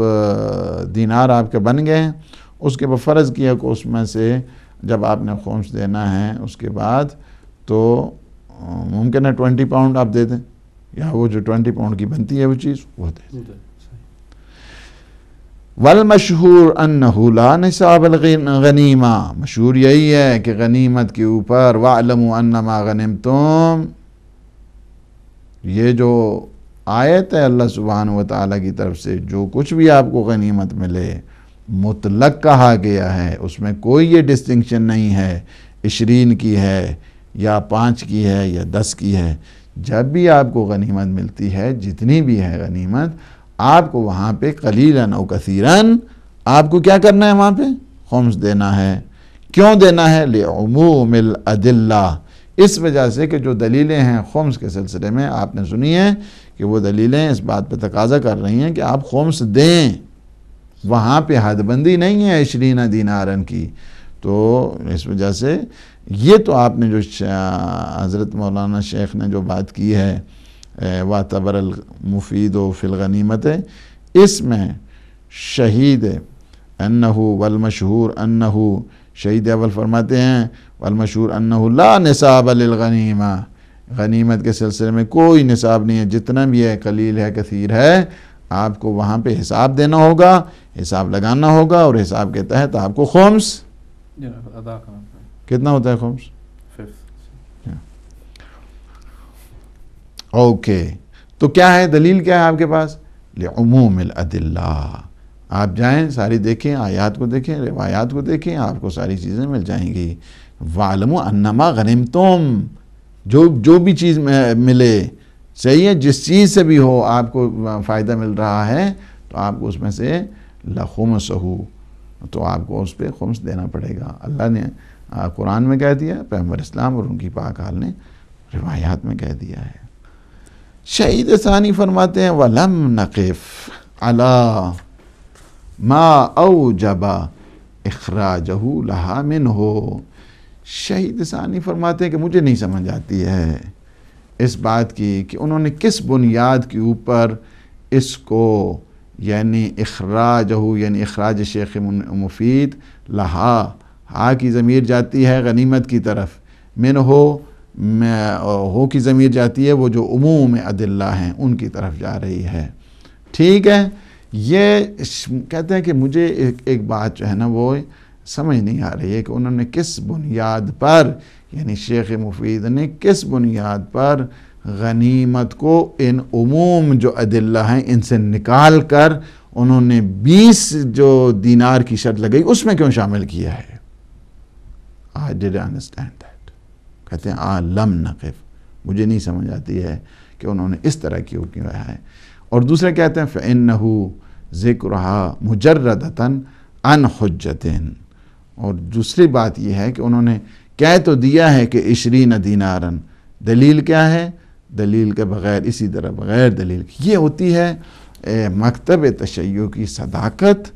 दीनार आपके बन गए हैं उसके बाद फ़र्ज़ किया कि उसमें से जब आपने खोम्स देना है उसके बाद तो मुमकिन है ट्वेंटी पाउंड आप दे दें या वो जो ट्वेंटी पाउंड की बनती है वो चीज़ वो दे दें वल मशहूर गनीमा मशहूर यही है कि गनीमत के ऊपर वालमु अन्नमा गनीम तुम ये जो आयत है अल्लाह सुबहान व ताली की तरफ से जो कुछ भी आपको गनीमत मिले मुतलक कहा गया है उसमें कोई ये डिस्टिंक्शन नहीं है इशरीन की है या पाँच की है या दस की है जब भी आपको गनीमत मिलती है जितनी भी है गनीमत आपको वहाँ पे कलीलन और कसीरन आपको क्या करना है वहाँ पे खम्स देना है क्यों देना है ले अदिल्ला इस वजह से कि जो दलीलें हैं खम्स के सिलसिले में आपने सुनी है कि वो दलीलें इस बात पे तकाजा कर रही हैं कि आप खम्स दें वहाँ पे हदबंदी नहीं है अशरीना दीनारन की तो इस वजह से ये तो आपने जो हज़रत मौलाना शेख ने जो बात की है वातबर मुफीद फिलगनीमत इसमें शहीद वल मशहूर अनहु शहीद अवल फरमाते हैं मशहूर अनहु ला नसाब गनीमा गनीमत के सिलसिले में कोई निसाब नहीं है जितना भी है कलील है कसीर है आपको वहाँ पे हिसाब देना होगा हिसाब लगाना होगा और हिसाब के तहत आपको खोम्स कितना होता है खोम्स ओके तो क्या है दलील क्या है आपके पास लेमूम अदिल्ला आप जाएं सारी देखें आयात को देखें रिवायात को देखें आपको सारी चीज़ें मिल जाएंगी वालम अनमा गनीम तुम जो जो भी चीज़ मिले सही है जिस चीज़ से भी हो आपको फ़ायदा मिल रहा है तो आपको उसमें से लखुमस हो तो आपको उस पर खुमस देना पड़ेगा अल्लाह ने कुरान में कह दिया पैम्बर इस्लाम और उनकी पाकाल ने रिवायात में कह दिया है शहीद सानी फरमाते हैं वलम नक़िफ़ अला मा ओ जबा लहा लहामिन हो शहीद सानी फरमाते हैं कि मुझे नहीं समझ आती है इस बात की कि उन्होंने किस बुनियाद के ऊपर इसको यानी अखराज हो यानी अखराज शेख मुफीद लहा हा की ज़मीर जाती है गनीमत की तरफ मिन हो में हो की ज़मीर जाती है वो जो उमूम अदिल्ला हैं उनकी तरफ जा रही है ठीक है ये कहते हैं कि मुझे एक एक बात जो है ना वो समझ नहीं आ रही है कि उन्होंने किस बुनियाद पर यानी शेख मुफीद ने किस बुनियाद पर गनीमत को इन उमूम जो अदिल्ला हैं इनसे निकाल कर उन्होंने 20 जो दीनार की शर्त लगाई उसमें क्यों शामिल किया है आई डिड अंडरस्टैंड कहते हैं आलम नकफ मुझे नहीं समझ आती है कि उन्होंने इस तरह क्यों किया है और दूसरे कहते हैं फ़िन नहू ज़िक्र अन अनहजतिन और दूसरी बात यह है कि उन्होंने कह तो दिया है कि इशरी न दीनारन दलील क्या है दलील के बग़ैर इसी तरह बग़ैर दलील ये होती है मकतब तशैय की सदाकत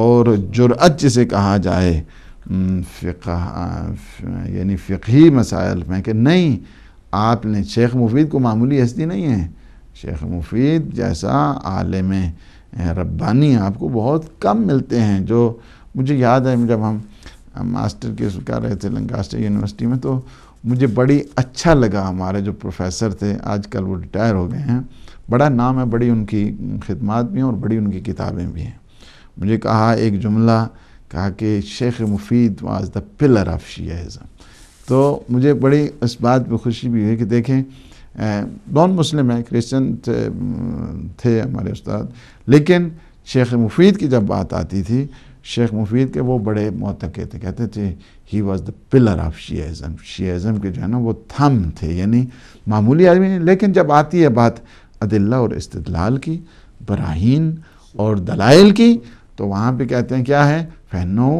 और जुरअत जिसे कहा जाए फ़िका यानी फ़िकी मसाइल में कि नहीं आपने शेख मुफीद को मामूली हस्ती नहीं है शेख मुफीद जैसा आलम रब्बानी आपको बहुत कम मिलते हैं जो मुझे याद है जब हम मास्टर के कर रहे थे लंकास्टर यूनिवर्सिटी में तो मुझे बड़ी अच्छा लगा हमारे जो प्रोफेसर थे आजकल वो रिटायर हो गए हैं बड़ा नाम है बड़ी उनकी खिदमत भी हैं और बड़ी उनकी किताबें भी हैं मुझे कहा एक जुमला कहा कि Sheikh Mufid was the pillar of Shiism तो मुझे बड़ी इस बात पर खुशी भी हुई कि देखें नॉन मुस्लिम है क्रिश्चन थे, थे हमारे उस्ताद लेकिन शेख मुफीद की जब बात आती थी शेख मुफीद के वो बड़े मोतके थे कहते थे he was the pillar of Shiism Shiism के जो है ना वो थम थे यानी मामूली आदमी नहीं लेकिन जब आती है बात अदिल्ला और इस्तलाल की बराहन और दलाइल की तो वहाँ पे कहते हैं क्या है पहनो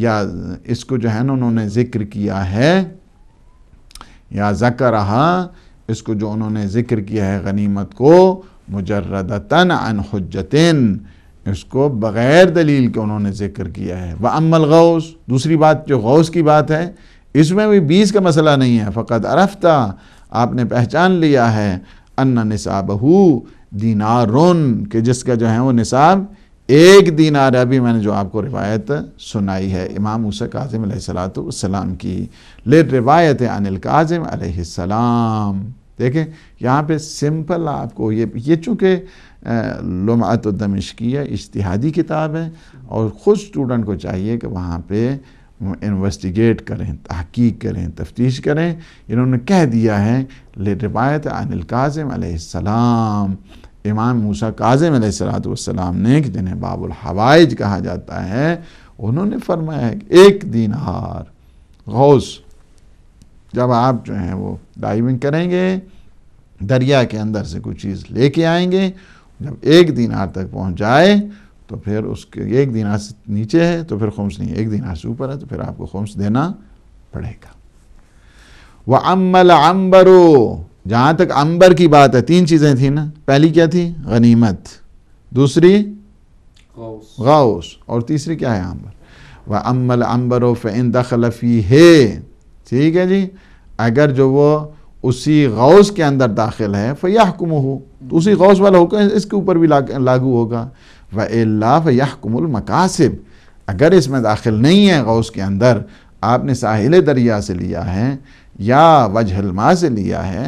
या इसको जो है ना उन्होंने ज़िक्र किया है या ज़कर रहा इसको जो उन्होंने ज़िक्र किया है गनीमत को मुजरदतन अन इसको बग़ैर दलील के उन्होंने ज़िक्र किया है वह अमल गौस दूसरी बात जो गौस की बात है इसमें भी बीस का मसला नहीं है फ़कत अरफ्ता आपने पहचान लिया है अन्ना निसाबहू दीनारोन के जिसका जो है वो निसाब एक दिन आ रहा अभी मैंने जो आपको रिवायत सुनाई है इमाम उसे काजिम सलाम की ले रिवायत अनिल काजिम सलाम देखें यहाँ पे सिंपल आपको ये ये चूँकि लुमात दमिश्की है इश्तहादी किताब है और ख़ुद स्टूडेंट को चाहिए कि वहाँ पे इन्वेस्टिगेट करें तहकीक करें तफ्तीश करें इन्होंने कह दिया है ले रिवायत अनिल काजिम सलाम इमाम मूसा काजम सलाम ने कि जिन्हें बाबुल हवाइज कहा जाता है उन्होंने फरमाया है एक दिन हार गौस जब आप जो हैं वो डाइविंग करेंगे दरिया के अंदर से कुछ चीज़ लेके आएंगे जब एक आर तक पहुँच जाए तो फिर उसके एक दिन से नीचे है तो फिर खुम्स नहीं एक दिन से ऊपर है तो फिर आपको खुम्स देना पड़ेगा वह अम्बल अम्बरू जहाँ तक अंबर की बात है तीन चीज़ें थी ना पहली क्या थी गनीमत दूसरी गौस और तीसरी क्या है अंबर व अम्बल अंबर व इन दखलफ़ी है ठीक है जी अगर जो वो उसी गौस के अंदर दाखिल है फ़याकुम हो तो उसी गौस वाला होकर इसके ऊपर भी लागू होगा व अल्ला फ़याकुमल अगर इसमें दाखिल नहीं है गौस के अंदर आपने साहिल दरिया से लिया है या वजहलमा से लिया है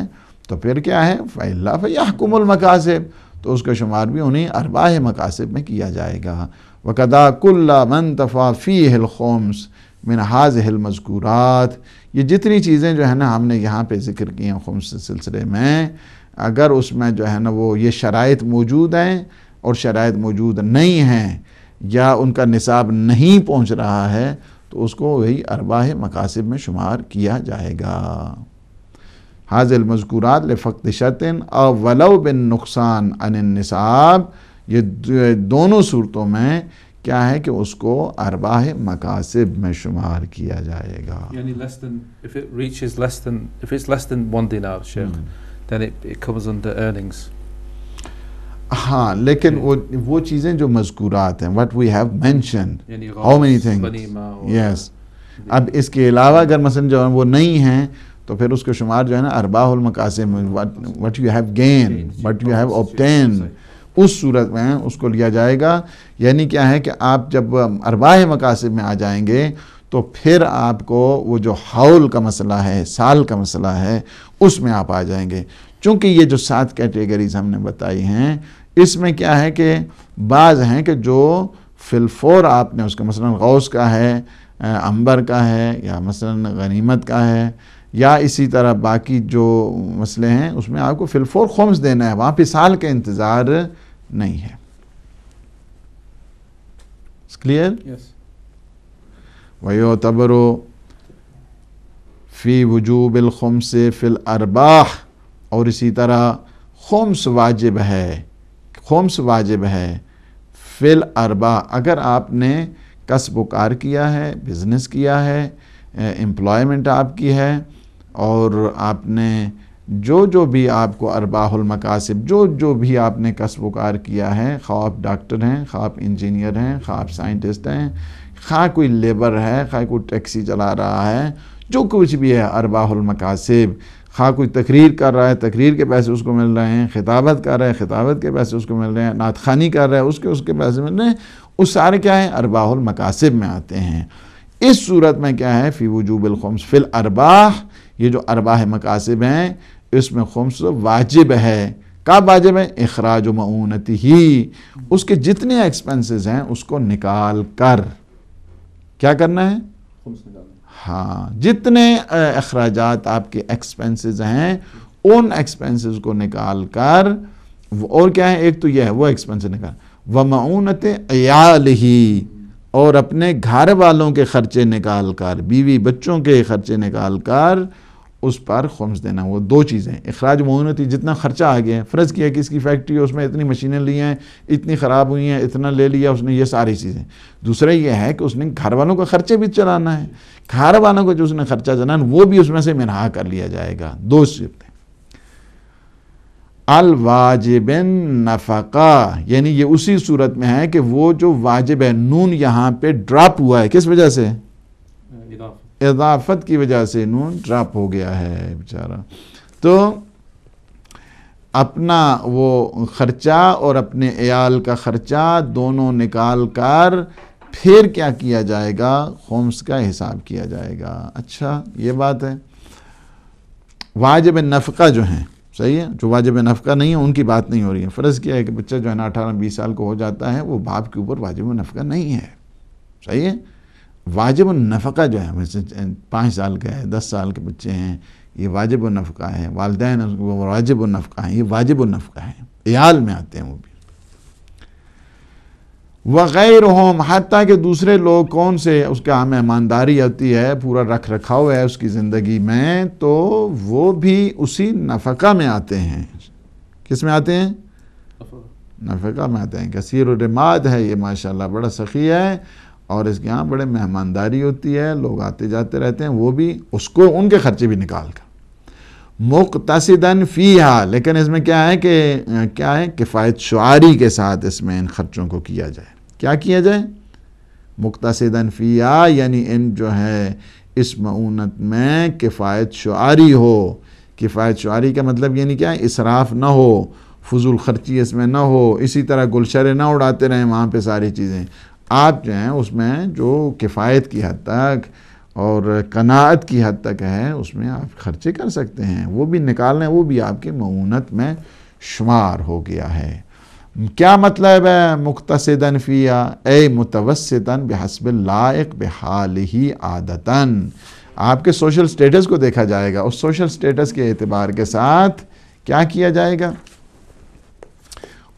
तो फिर क्या है फ़ैल्ला फ़याकुमल मकासब तो उसका शुमार भी उन्हें अरबाह मकासब में किया जाएगा वकदा कुल्ला मन तफ़ाफ़ी हिलखोम्स मिन हाज हिलमजकूरात ये जितनी चीज़ें जो है ना हमने यहाँ पर जिक्र की हैं खुम्स सिलसिले में अगर उसमें जो है ना वो ये शराइ मौजूद हैं और शरात मौजूद नहीं हैं या उनका निसाब नहीं पहुँच रहा है तो उसको वही अरबाह मकासब में शुमार किया जाएगा हाजिल मजकूरात लफ़क्त शतिन और वलव बिन नुकसान अनसाब ये दोनों सूरतों में क्या है कि उसको अरबाह मकासब में शुमार किया जाएगा hmm. हाँ लेकिन वो वो चीज़ें जो मजकूरात हैं what we have mention how many things yes अब इसके अलावा अगर मसलन जो वो नहीं हैं तो फिर उसको शुमार जो है ना अरबाहुल मकासिम what you have gain what you have obtain उस सूरत में उसको लिया जाएगा यानी क्या है कि आप जब अरबाह मकासिब में आ जाएंगे तो फिर आपको वो जो हाउल का मसला है साल का मसला है उसमें आप आ जाएंगे चूँकि ये जो सात कैटेगरीज हमने बताई हैं इसमें क्या है कि बाज़ हैं कि जो फिलफोर आपने उसका मसलन गौस का है अंबर का है या मसलन गनीमत का है या इसी तरह बाकी जो मसले हैं उसमें आपको फिलफोर खोम्स देना है वहाँ फिसाल का इंतज़ार नहीं है क्लियर वही तबरो फ़ी वजूबिल से फ़िल अरबाह और इसी तरह खम्स वाजिब है खम्स वाजिब है फ़िल अरबा अगर आपने कसब कार किया है बिज़नेस किया है एम्प्लॉयमेंट आपकी है और आपने जो जो भी आपको अरबाहुल मकासिब जो जो भी आपने कसबुकार किया है ख्वाब डॉक्टर हैं ख्वाब इंजीनियर हैं ख्वाब साइंटिस्ट हैं खा कोई लेबर है खा कोई टैक्सी चला रहा है जो कुछ भी है अरबाहुल मकासिब खा कोई तकरीर कर रहा है तकरीर के पैसे उसको मिल रहे हैं खिताबत कर रहा है खिताबत के पैसे उसको मिल रहे हैं नात खानी कर रहा है उसके उसके पैसे मिल रहे हैं उस सारे क्या है अरबाहुल मकासिब में आते हैं इस सूरत में क्या है फ़ी वजूबलखम्स फ़िल अरबाह ये जो अरबा मकासब हैं इसमें खुमस वाजिब है का वाजिब है अखराज मऊनती ही उसके जितने एक्सपेंसेस हैं उसको निकाल कर क्या करना है हाँ जितने अखराज आपके एक्सपेंसेस हैं उन एक्सपेंसेस को निकाल कर और क्या है एक तो यह है वह एक्सपेंस निकाल व मऊनत अयाल ही और अपने घर वालों के ख़र्चे निकाल कर बीवी बच्चों के ख़र्चे निकाल कर उस पर खम्स देना वो दो चीज़ें अखराज थी जितना ख़र्चा आ गया है फ़र्ज़ किया कि इसकी फैक्ट्री है उसमें इतनी मशीनें ली हैं इतनी ख़राब हुई हैं इतना ले लिया उसने ये सारी चीज़ें दूसरा ये है कि उसने घर वालों का खर्चे भी चलाना है घर वालों का जो उसने खर्चा चलाना वो भी उसमें से मिनहा कर लिया जाएगा दो शिफ्तें अल वाजिबिन नफ़ा यानी ये उसी सूरत में है कि वो जो वाजिब है नून यहाँ पे ड्राप हुआ है किस वजह से इजाफत की वजह से नून ड्राप हो गया है बेचारा तो अपना वो ख़र्चा और अपने एयाल का ख़र्चा दोनों निकाल कर फिर क्या किया जाएगा होम्स का हिसाब किया जाएगा अच्छा ये बात है वाजब नफका जो हैं सही है जो वाजब नफका नहीं है उनकी बात नहीं हो रही है फ़र्ज़ किया है कि बच्चा जो है ना अठारह बीस साल को हो जाता है वो बाप के ऊपर वाजब नफका नहीं है सही है वाजिब नफ़का जो है वैसे पाँच साल का है दस साल के बच्चे हैं ये वाजिब नफ़का है वालदे वाजिब नफ़का है ये वाजिब नफ़का है याल में आते हैं वो भी वगैर होम हती के दूसरे लोग कौन से उसके आम मेहमानदारी आती है पूरा रख रखाव है उसकी ज़िंदगी में तो वो भी उसी नफ़का में आते हैं किस में आते हैं नफ़का में आते हैं कसीर रिमाद है ये माशाल्लाह बड़ा सखी है और इसके यहाँ बड़े मेहमानदारी होती है लोग आते जाते रहते हैं वो भी उसको उनके खर्चे भी निकाल कर मुख्तसदन फ़ी हा लेकिन इसमें क्या है कि क्या है किफ़ायत शुरी के साथ इसमें इन खर्चों को किया जाए क्या किया जाए मुख्तसदन फ़ी हा यानी इन जो है इस मऊनत में किफ़ायत शुरी हो किफ़ायत शुरी का मतलब यानी क्या है इसराफ ना हो फजूल खर्ची इसमें ना हो इसी तरह गुलशरे ना उड़ाते रहें वहाँ पर सारी चीज़ें आप जो हैं उसमें जो किफ़ायत की हद तक और कनात की हद तक है उसमें आप खर्चे कर सकते हैं वो भी निकाल लें वो भी आपकी मऊनत में शुमार हो गया है क्या मतलब है मुख्तन फ़िया ए मुतवसन बेहसब लाइक बेहाल ही आदतन आपके सोशल स्टेटस को देखा जाएगा उस सोशल स्टेटस के अतबार के साथ क्या किया जाएगा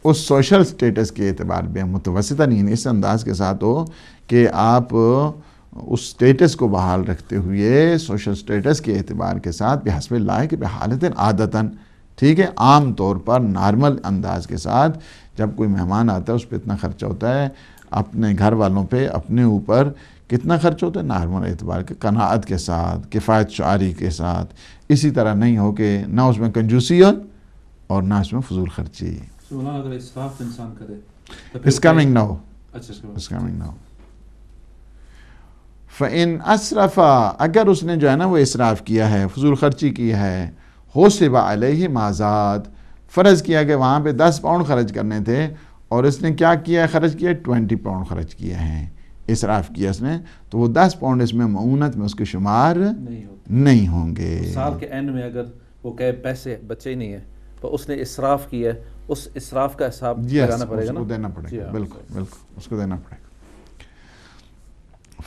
उस सोशल स्टेटस के अतबार में मुतवसता इस अंदाज के साथ हो कि आप उस स्टेटस को बहाल रखते हुए सोशल स्टेटस के अतबार के साथ बेहसब लाए कि बेहालत आदतन ठीक है आम तौर पर नॉर्मल अंदाज के साथ जब कोई मेहमान आता है उस पर इतना खर्चा होता है अपने घर वालों पर अपने ऊपर कितना खर्च होता है नॉर्मल एतबार के कनात के साथ किफ़ायत शारी के साथ इसी तरह नहीं हो कि ना उसमें कंजूसी हो और ना उसमें फजूल खर्ची It's coming now. It's coming now. फ़ैन असरफ़ा अगर उसने जो है ना वो इसराफ़ किया है फजूल खर्ची की है होशब अलह माजाद फ़र्ज़ किया कि वहाँ पे दस पाउंड खर्च करने थे और इसने क्या किया खर्च किया ट्वेंटी पाउंड खर्च किए हैं इसराफ किया इसने तो वो दस पाउंड इसमें मऊनत में उसके शुमार नहीं, नहीं होंगे साल के एंड में अगर वो कहे पैसे बच्चे ही नहीं है तो उसने इसराफ किया उस इसराफ का हिसाब yes, लगाना पड़ेगा उसको देना पड़ेगा हाँ, बिल्कुल बिल्कुल उसको देना पड़ेगा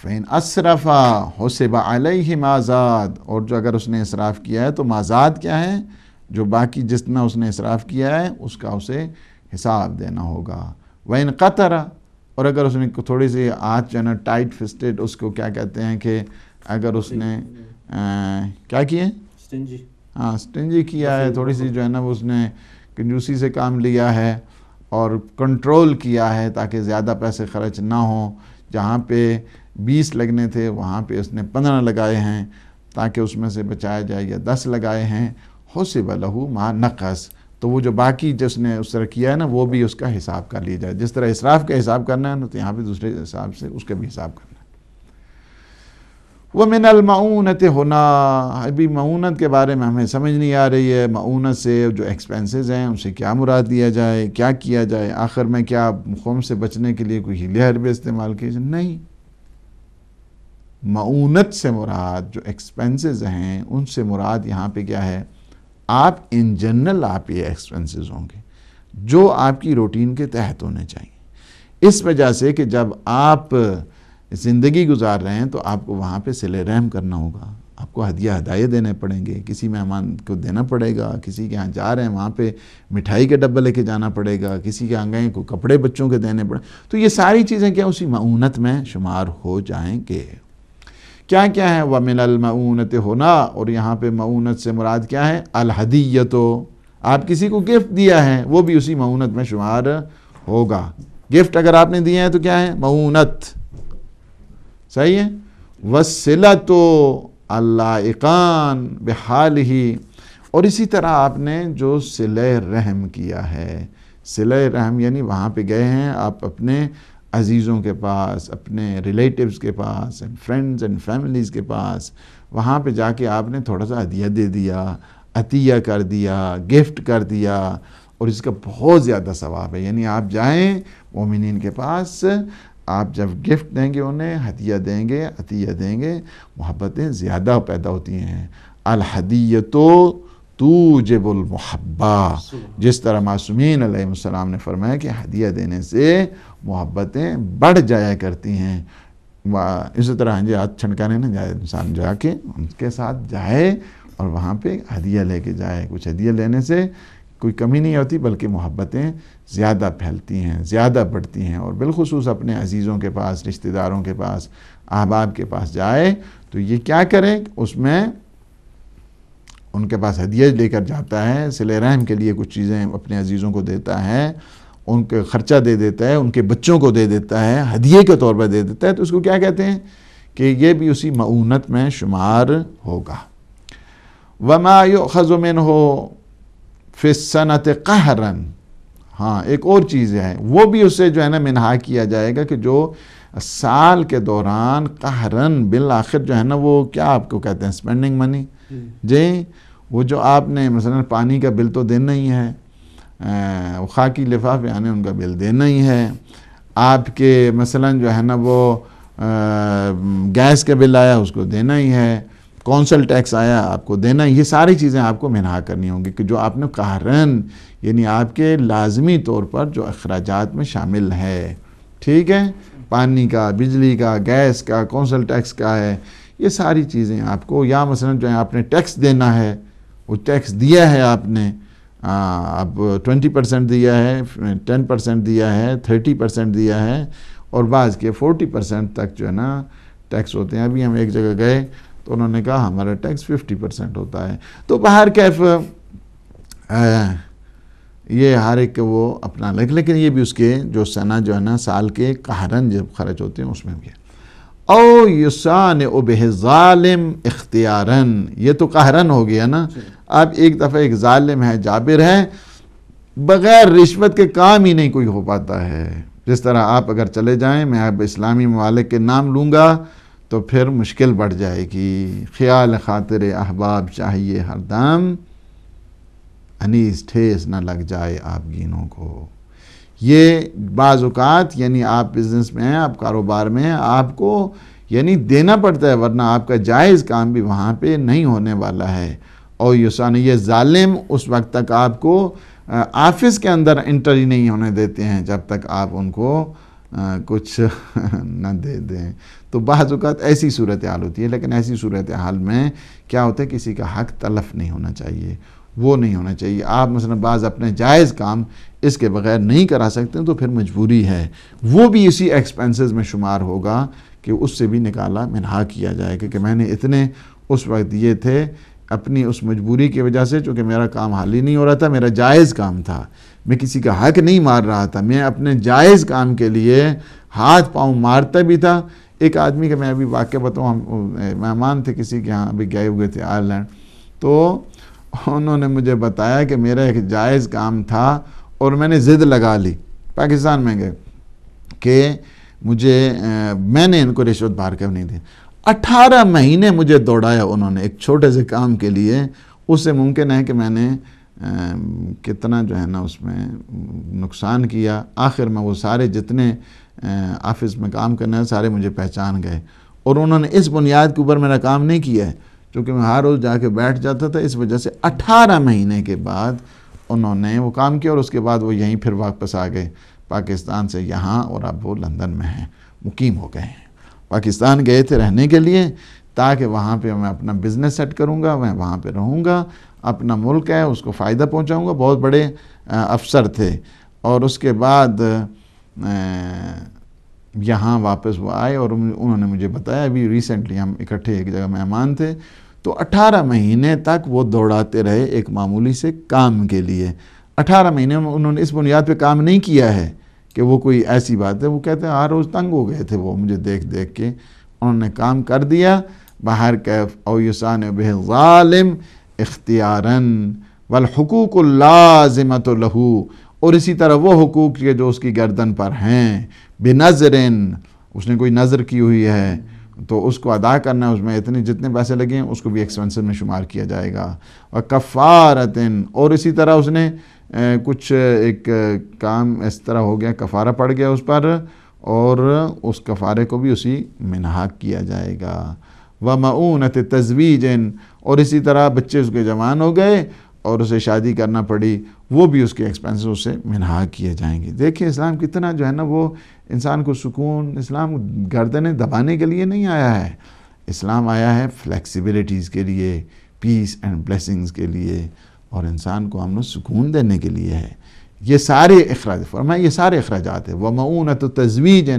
फ़ैन असरफ़ा हसबा अलही माजाद और जो अगर उसने इसराफ़ किया है तो माजाद क्या है जो बाकी जितना उसने इसराफ़ किया है उसका उसे हिसाब देना होगा वैन कतरा और अगर उसने थोड़ी सी आज जो है ना टाइट फिस्टेड उसको क्या कहते हैं कि अगर उसने आ, क्या किए हाँ स्टिंजी किया है थोड़ी सी जो है ना उसने कंजूसी से काम लिया है और कंट्रोल किया है ताकि ज़्यादा पैसे खर्च ना हो जहाँ पे 20 लगने थे वहाँ पे उसने 15 लगाए हैं ताकि उसमें से बचाया जाए या 10 लगाए हैं हो से बलहू माँ नकस तो वो जो बाकी जिसने उस तरह किया है ना वो भी उसका हिसाब कर लिया जाए जिस तरह इसराफ का हिसाब करना है ना तो यहाँ पे दूसरे हिसाब से उसका भी हिसाब करना वह मिनल होना अभी मऊनत के बारे में हमें समझ नहीं आ रही है मऊनत से जो एक्सपेंसेस हैं उनसे क्या मुराद दिया जाए क्या किया जाए आखिर में क्या मुखम कौम से बचने के लिए कोई हीले हरबे इस्तेमाल किए नहीं मऊनत से मुराद जो एक्सपेंसेस हैं उनसे मुराद यहाँ पे क्या है आप इन जनरल आप ये एक्सपेंसेस होंगे जो आपकी रूटीन के तहत होने चाहिए इस वजह से कि जब आप ज़िंदगी गुजार रहे हैं तो आपको वहाँ पे सिले रहम करना होगा आपको हदिया हदाये देने पड़ेंगे किसी मेहमान को देना पड़ेगा किसी के यहाँ जा रहे हैं वहाँ पे मिठाई के डब्बे लेके जाना पड़ेगा किसी के यहाँ गए को कपड़े बच्चों के देने पड़े तो ये सारी चीज़ें क्या उसी मऊनत में शुमार हो जाएंगे क्या क्या है व मिनल होना और यहाँ पे माऊनत से मुराद क्या है अलहदीयतो आप किसी को गिफ्ट दिया है वो भी उसी मऊनत में शुमार होगा गिफ्ट अगर आपने दिया है तो क्या है मऊनत सही है वसिला तो अल्लाकान बेहाल ही और इसी तरह आपने जो सिल रहम किया है सिल रहम यानी वहाँ पे गए हैं आप अपने अजीज़ों के पास अपने रिलेटिव्स के पास एंड फ्रेंड्स एंड फैमिलीज़ के पास वहाँ पे जाके आपने थोड़ा सा अदिया दे दिया अतिया कर दिया गिफ्ट कर दिया और इसका बहुत ज़्यादा सवाब है यानी आप जाएँ मोमिन के पास आप जब गिफ्ट देंगे उन्हें हदिया देंगे अतिया देंगे मोहब्बतें ज़्यादा पैदा होती हैं अलहदिय तो तूजबुलमहब्बा जिस तरह मासूमिन आसमाम ने फरमाया कि हदिया देने से मोहब्बतें बढ़ जाया करती हैं इसी तरह जी हाथ छनकाने ना जाए इंसान जाके उनके साथ जाए और वहाँ पे हदिया लेके जाए कुछ हदिया लेने से कोई कमी नहीं होती बल्कि मोहब्बतें ज़्यादा फैलती हैं ज़्यादा बढ़ती हैं और बिलखसूस अपने अजीज़ों के पास रिश्तेदारों के पास अहबाब के पास जाए तो ये क्या करें उसमें उनके पास हदीज लेकर जाता है सिले रहम के लिए कुछ चीज़ें अपने अजीज़ों को देता है उनके ख़र्चा दे देता है उनके बच्चों को दे देता है हदिये के तौर पर दे देता है तो उसको क्या कहते हैं कि ये भी उसी मऊनत में शुमार होगा वमा यो खजुमिन हो फिसनत कहरन हाँ एक और चीज़ है वो भी उसे जो है ना मिनहा किया जाएगा कि जो साल के दौरान कहरन बिल आखिर जो है ना वो क्या आपको कहते हैं स्पेंडिंग हम्म। मनी जी वो जो आपने मसलन पानी का बिल तो देना ही है खाकी लिफाफे आने उनका बिल देना ही है आपके मसलन जो है ना वो आ, गैस का बिल आया उसको देना ही है कौन सा टैक्स आया आपको देना ये सारी चीज़ें आपको मिना करनी होंगी कि जो आपने कारण यानी आपके लाजमी तौर पर जो अखराज में शामिल है ठीक है पानी का बिजली का गैस का सा टैक्स का है ये सारी चीज़ें आपको या मसलन जो है आपने टैक्स देना है वो टैक्स दिया है आपने अब ट्वेंटी परसेंट दिया है टेन परसेंट दिया है थर्टी परसेंट दिया है और बाज़ के फोर्टी परसेंट तक जो है ना टैक्स होते हैं अभी हम एक जगह गए तो उन्होंने कहा हमारा टैक्स 50 परसेंट होता है तो बाहर कैफ ये हर एक वो अपना लग लेकिन ये भी उसके जो सना जो है ना साल के कहरन जब खर्च होते हैं उसमें भी है ओ युसान उबह इख्तियारन ये तो कहरन हो गया ना अब एक दफ़ा एक ालिम है जाबिर है बग़ैर रिश्वत के काम ही नहीं कोई हो पाता है जिस तरह आप अगर चले जाएँ मैं अब इस्लामी ममालिक के नाम लूँगा तो फिर मुश्किल बढ़ जाएगी ख्याल खातिर अहबाब चाहिए हरदम अनीस ठेस ना लग जाए आप गिनों को ये बाज़ात यानी आप बिज़नेस में हैं आप कारोबार में हैं आपको यानी देना पड़ता है वरना आपका जायज़ काम भी वहाँ पे नहीं होने वाला है और यूसान ये ालिम उस वक्त तक आपको ऑफिस के अंदर इंटर ही नहीं होने देते हैं जब तक आप उनको कुछ (laughs) न दे दें तो बाज़ात ऐसी सूरत हाल होती है लेकिन ऐसी सूरत हाल में क्या होता है किसी का हक तलफ नहीं होना चाहिए वो नहीं होना चाहिए आप मसलन बाज़ अपने जायज़ काम इसके बगैर नहीं करा सकते तो फिर मजबूरी है वो भी इसी एक्सपेंसेस में शुमार होगा कि उससे भी निकाला मिनहा किया जाएगा कि मैंने इतने उस वक्त ये थे अपनी उस मजबूरी की वजह से चूँकि मेरा काम हाल ही नहीं हो रहा था मेरा जायज़ काम था मैं किसी का हक नहीं मार रहा था मैं अपने जायज़ काम के लिए हाथ पाँव मारता भी था एक आदमी का मैं अभी वाक्य बताऊँ हम मेहमान थे किसी के यहाँ अभी गए हुए थे आयरलैंड तो उन्होंने मुझे बताया कि मेरा एक जायज़ काम था और मैंने ज़िद लगा ली पाकिस्तान में गए कि मुझे मैंने इनको रिश्वत बाहर कर नहीं दी अठारह महीने मुझे दौड़ाया उन्होंने एक छोटे से काम के लिए उससे मुमकिन है कि मैंने कितना जो है ना उसमें नुकसान किया आखिर में वो सारे जितने ऑफिस में काम करने हैं सारे मुझे पहचान गए और उन्होंने इस बुनियाद के ऊपर मेरा काम नहीं किया है क्योंकि मैं हर रोज़ जाके बैठ जाता था इस वजह से 18 महीने के बाद उन्होंने वो काम किया और उसके बाद वो यहीं फिर वापस आ गए पाकिस्तान से यहाँ और अब वो लंदन में हैं मुकीम हो गए हैं पाकिस्तान गए थे रहने के लिए ताकि वहाँ पे मैं अपना बिज़नेस सेट करूँगा मैं वहाँ पे रहूँगा अपना मुल्क है उसको फ़ायदा पहुँचाऊँगा बहुत बड़े अफसर थे और उसके बाद यहाँ वापस वो आए और उन्होंने मुझे बताया अभी रिसेंटली हम इकट्ठे एक जगह मेहमान थे तो 18 महीने तक वो दौड़ाते रहे एक मामूली से काम के लिए 18 महीने में उन्होंने इस बुनियाद पे काम नहीं किया है कि वो कोई ऐसी बात है वो कहते हैं हर हाँ, रोज़ तंग हो गए थे वो मुझे देख देख के उन्होंने काम कर दिया बाहर कैफ औसान बहम इख्तियारन लाजमत लहू और इसी तरह वो हकूक़ के जो उसकी गर्दन पर हैं बेनजरन उसने कोई नज़र की हुई है तो उसको अदा करना उसमें इतने जितने पैसे लगे हैं उसको भी एक्सपेंसिव में शुमार किया जाएगा और कफ़ारतन और इसी तरह उसने कुछ एक काम इस तरह हो गया कफ़ारा पड़ गया उस पर और उस कफ़ारे को भी उसी मिनहाक किया जाएगा व मऊनत तजवीजन और इसी तरह बच्चे उसके जवान हो गए और उसे शादी करना पड़ी वो भी उसके एक्सपेंसेस उसे मिनहा किए जाएंगे देखिए इस्लाम कितना जो है ना वो इंसान को सुकून इस्लाम गर्दने दबाने के लिए नहीं आया है इस्लाम आया है फ्लैक्सीबिलिटीज़ के लिए पीस एंड ब्लेसिंग्स के लिए और इंसान को अमन सुकून देने के लिए है ये सारे अखराज फरमाए ये सारे अखराज है वह मऊन तो तजवीज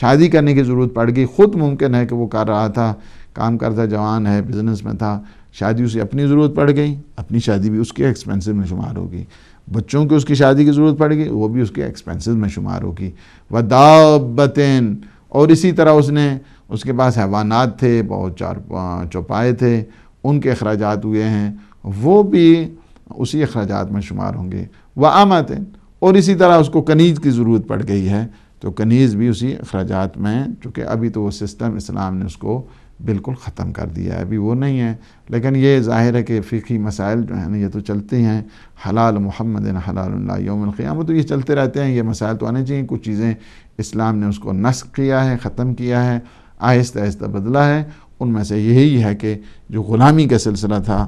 शादी करने की ज़रूरत पड़ गई ख़ुद मुमकिन है कि वो कर रहा था काम करता जवान है बिजनेस में था शादी उसे अपनी ज़रूरत पड़ गई अपनी शादी भी उसके एक्सपेंसिव में शुमार होगी बच्चों की उसकी शादी की ज़रूरत पड़ गई वो भी उसके एक्सपेंसिव में शुमार होगी व दाबतन और इसी तरह उसने उसके पास हैवानात थे बहुत चार चौपाए थे उनके अखराज हुए हैं वो भी उसी अखराज में शुमार होंगे व आते और इसी तरह उसको कनीज़ की ज़रूरत पड़ गई है तो कनीज़ भी उसी अखराज में चूँकि अभी तो वो सिस्टम इस्लाम ने उसको बिल्कुल ख़त्म कर दिया है अभी वो नहीं है लेकिन ये ज़ाहिर है कि फ़िकी मसाइल जो हैं ये तो चलते हैं हलाल मोहम्मद हलाल योमक़ियाम तो ये चलते रहते हैं ये मसाइल तो आने चाहिए कुछ चीज़ें इस्लाम ने उसको नस्क किया है ख़त्म किया है आहिस्ता आहिस्ता बदला है उनमें से यही है कि जो ग़ुलामी का सिलसिला था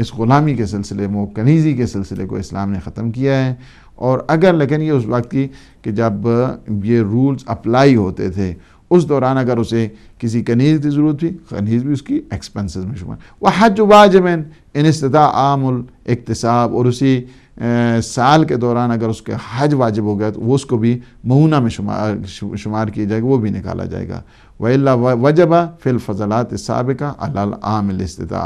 इस ग़ुलामी के सिलसिले में कनीज़ी के सिलसिले को इस्लाम ने ख़त्म किया है और अगर लेकिन ये उस वक्त की कि जब ये रूल्स अप्लाई होते थे उस दौरान अगर उसे किसी कनीज़ की ज़रूरत थी कनीज़ भी उसकी एक्सपेंसेस में शुमार वह हज वाजमन इन इस्तः आमुल इकतसाब और उसी साल के दौरान अगर उसके हज वाजिब हो गया तो वो उसको भी महूना में शुमार शुमार किया जाएगा वो भी निकाला जाएगा वही वजबा फिल फजलात सबका आमिल इस्ता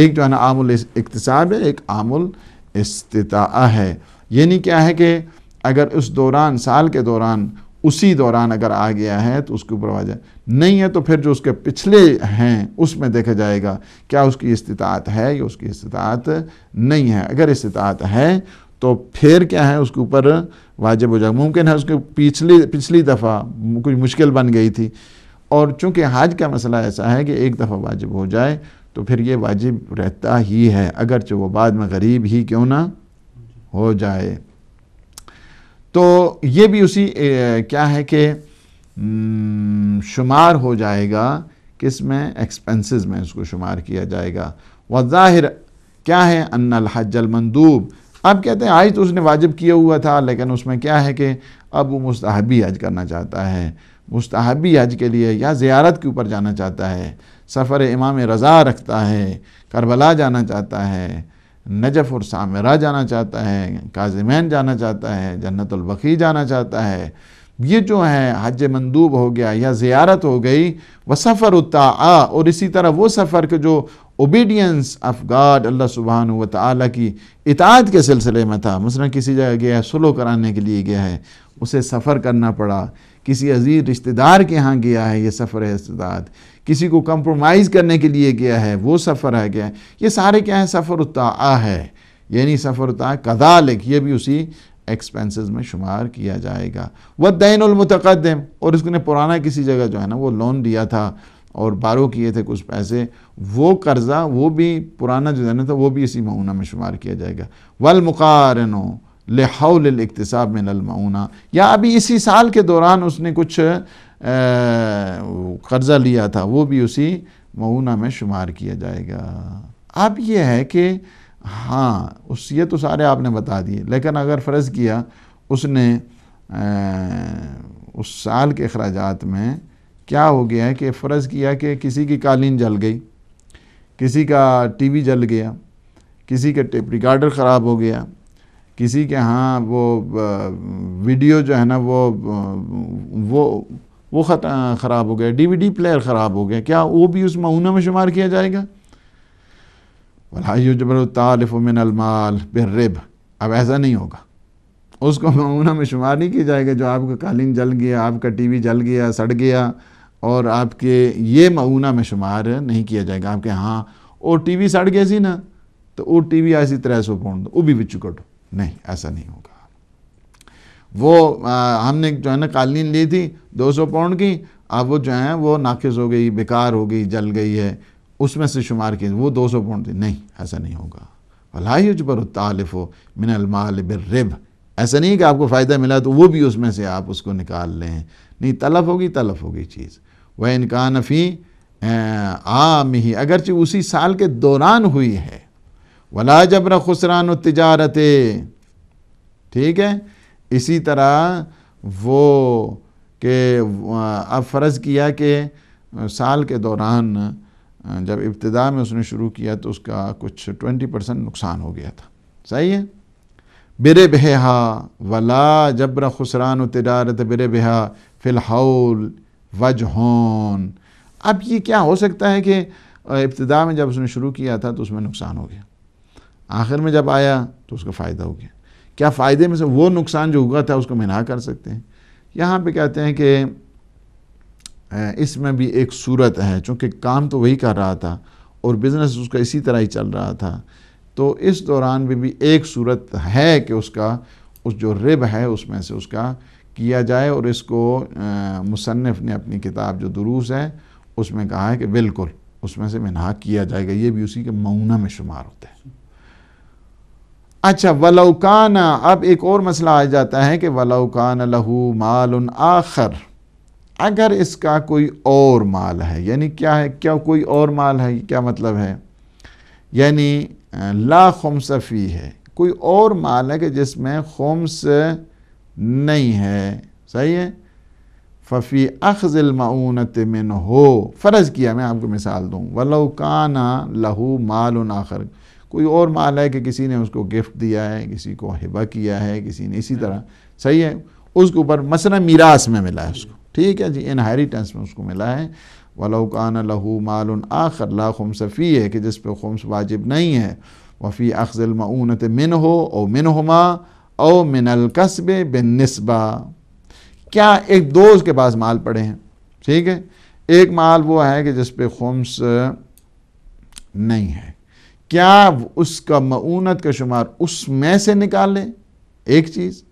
एक जो है ना आमुल इकतसाब है एक आमुल इस्ता है यानी क्या है कि अगर उस दौरान साल के दौरान उसी दौरान अगर आ गया है तो उसके ऊपर वाजह नहीं है तो फिर जो उसके पिछले हैं उसमें देखा जाएगा क्या उसकी इस्तात है या उसकी इस्तात नहीं है अगर इस्तात है तो फिर क्या है उसके ऊपर वाजिब हो जाएगा मुमकिन है उसके पिछली पिछली दफ़ा कुछ मुश्किल बन गई थी और चूंकि हाज का मसला ऐसा है कि एक दफ़ा वाजिब हो जाए तो फिर ये वाजिब रहता ही है अगरचे वो बाद में गरीब ही क्यों ना हो जाए तो ये भी उसी ए, क्या है कि शुमार हो जाएगा किस में एक्सपेंसेस में उसको शुमार किया जाएगा वाहिर क्या है अनहजल हजल मंदूब अब कहते हैं आज तो उसने वाजिब किया हुआ था लेकिन उसमें क्या है कि अब वो मुस्तहबी हज करना चाहता है मुस्तहबी हज के लिए या ज़ियारत के ऊपर जाना चाहता है सफ़र इमाम रज़ा रखता है करबला जाना चाहता है नजफ़ और सामरा जाना चाहता है काजमैन जाना चाहता है जन्नतबकी जाना चाहता है ये जो है हज मंदूब हो गया या ज़ियारत हो गई व सफ़र उता और इसी तरह वो सफ़र के जो ओबीडियंस ऑफ गाड अल्लाह सुबहान व ताली की इतात के सिलसिले में था मसला किसी जगह गया है सुलो कराने के लिए गया है उसे सफ़र करना पड़ा किसी अजीज़ रिश्तेदार के यहाँ गया है ये सफ़र इसदाद किसी को कम्प्रोमाइज़ करने के लिए गया है वो सफ़र है गया है ये सारे क्या है सफ़र उता है यानी सफ़र उता कदा लिख ये भी उसी एक्सपेंसेस में शुमार किया जाएगा वह दैनमतकदम और उसने पुराना किसी जगह जो है ना वो लोन दिया था और बारो किए थे कुछ पैसे वो कर्ज़ा वो भी पुराना जो देना था तो वो भी इसी मऊना में शुमार किया जाएगा वल लहौल इकतसाब में ललमाउना या अभी इसी साल के दौरान उसने कुछ कर्ज़ा लिया था वो भी उसी मऊना में शुमार किया जाएगा अब यह है कि हाँ उस ये तो सारे आपने बता दिए लेकिन अगर फ़र्ज़ किया उसने आ, उस साल के अखराज में क्या हो गया है कि फ़र्ज़ किया कि किसी की कालीन जल गई किसी का टीवी जल गया किसी का टेप रिकार्डर ख़राब हो गया किसी के यहाँ वो वीडियो जो है ना वो वो वो ख़राब हो गया डीवीडी प्लेयर ख़राब हो गया क्या वो भी उस माऊना में शुमार किया जाएगा मिन अलमाल बेरब अब ऐसा नहीं होगा उसको मामूना में शुमार नहीं किया जाएगा जो आपका कालीन जल गया आपका टीवी जल गया सड़ गया और आपके ये मामूना में शुमार नहीं किया जाएगा आपके हाँ टी वी सड़ गया सी ना तो वो टी वी ऐसी तरह से पौंड दो वो भी बिचू कटो नहीं ऐसा नहीं होगा वो आ, हमने जो है ना कालीन ली थी 200 पाउंड की अब वो जो है वो नाकस हो गई बेकार हो गई जल गई है उसमें से शुमार की वो 200 पाउंड थी नहीं ऐसा नहीं होगा भलाई पर तालिफ हो मिनलमाल बिरब ऐसा नहीं कि आपको फ़ायदा मिला तो वो भी उसमें से आप उसको निकाल लें नहीं तलफ होगी तलफ होगी चीज़ वह इनका नफ़ी आम ही अगरचि उसी साल के दौरान हुई है वला जबर खुसरान तजारत ठीक है इसी तरह वो के अब फ़र्ज़ किया कि साल के दौरान जब इब्तदा में उसने शुरू किया तो उसका कुछ ट्वेंटी परसेंट नुकसान हो गया था सही है बिरे बेहा वला जबर खुसरान तजारत बिरे बेहा फ़िलहौल वजहौन अब ये क्या हो सकता है कि इब्तदा में जब उसने शुरू किया था तो उसमें नुकसान हो गया आखिर में जब आया तो उसका फ़ायदा हो गया क्या फ़ायदे में से वो नुकसान जो हुआ था उसको मना कर सकते हैं यहाँ पे कहते हैं कि इसमें भी एक सूरत है चूँकि काम तो वही कर रहा था और बिज़नेस उसका इसी तरह ही चल रहा था तो इस दौरान भी, भी एक सूरत है कि उसका उस जो रिब है उसमें से उसका किया जाए और इसको मुसनफ़ ने अपनी किताब जो दुरूस है उसमें कहा है कि बिल्कुल उसमें से मना किया जाएगा ये भी उसी के मऊना में शुमार होता है अच्छा वलौकाना अब एक और मसला आ जाता है कि वलौकान लहू माल आखर अगर इसका कोई और माल है यानी क्या है क्या कोई और माल है क्या मतलब है यानी ला खमसफ़ी है कोई और माल है कि जिसमें खमस नहीं है सही है फ़फ़ी अखज़िल में हो फ़र्ज़ किया मैं आपको मिसाल दूँ वलौकाना लहू माल आखर कोई और माल है कि किसी ने उसको गिफ्ट दिया है किसी को हिबा किया है किसी ने इसी तरह सही है उसके ऊपर मसला मीरास में मिला है उसको ठीक है जी इनहेरिटेंस में उसको मिला है वलोकान लहू माल आखर ला खमस है कि जिस पर खुमस वाजिब नहीं है वफ़ी मऊनत मिन हो ओ मिन हमा ओ मिनल कस्ब नस्बा क्या एक दोस्त के पास माल पड़े हैं ठीक है एक माल वो है कि जिस पर खुमस नहीं है क्या उसका मऊनत का शुमार उसमें से निकालें एक चीज़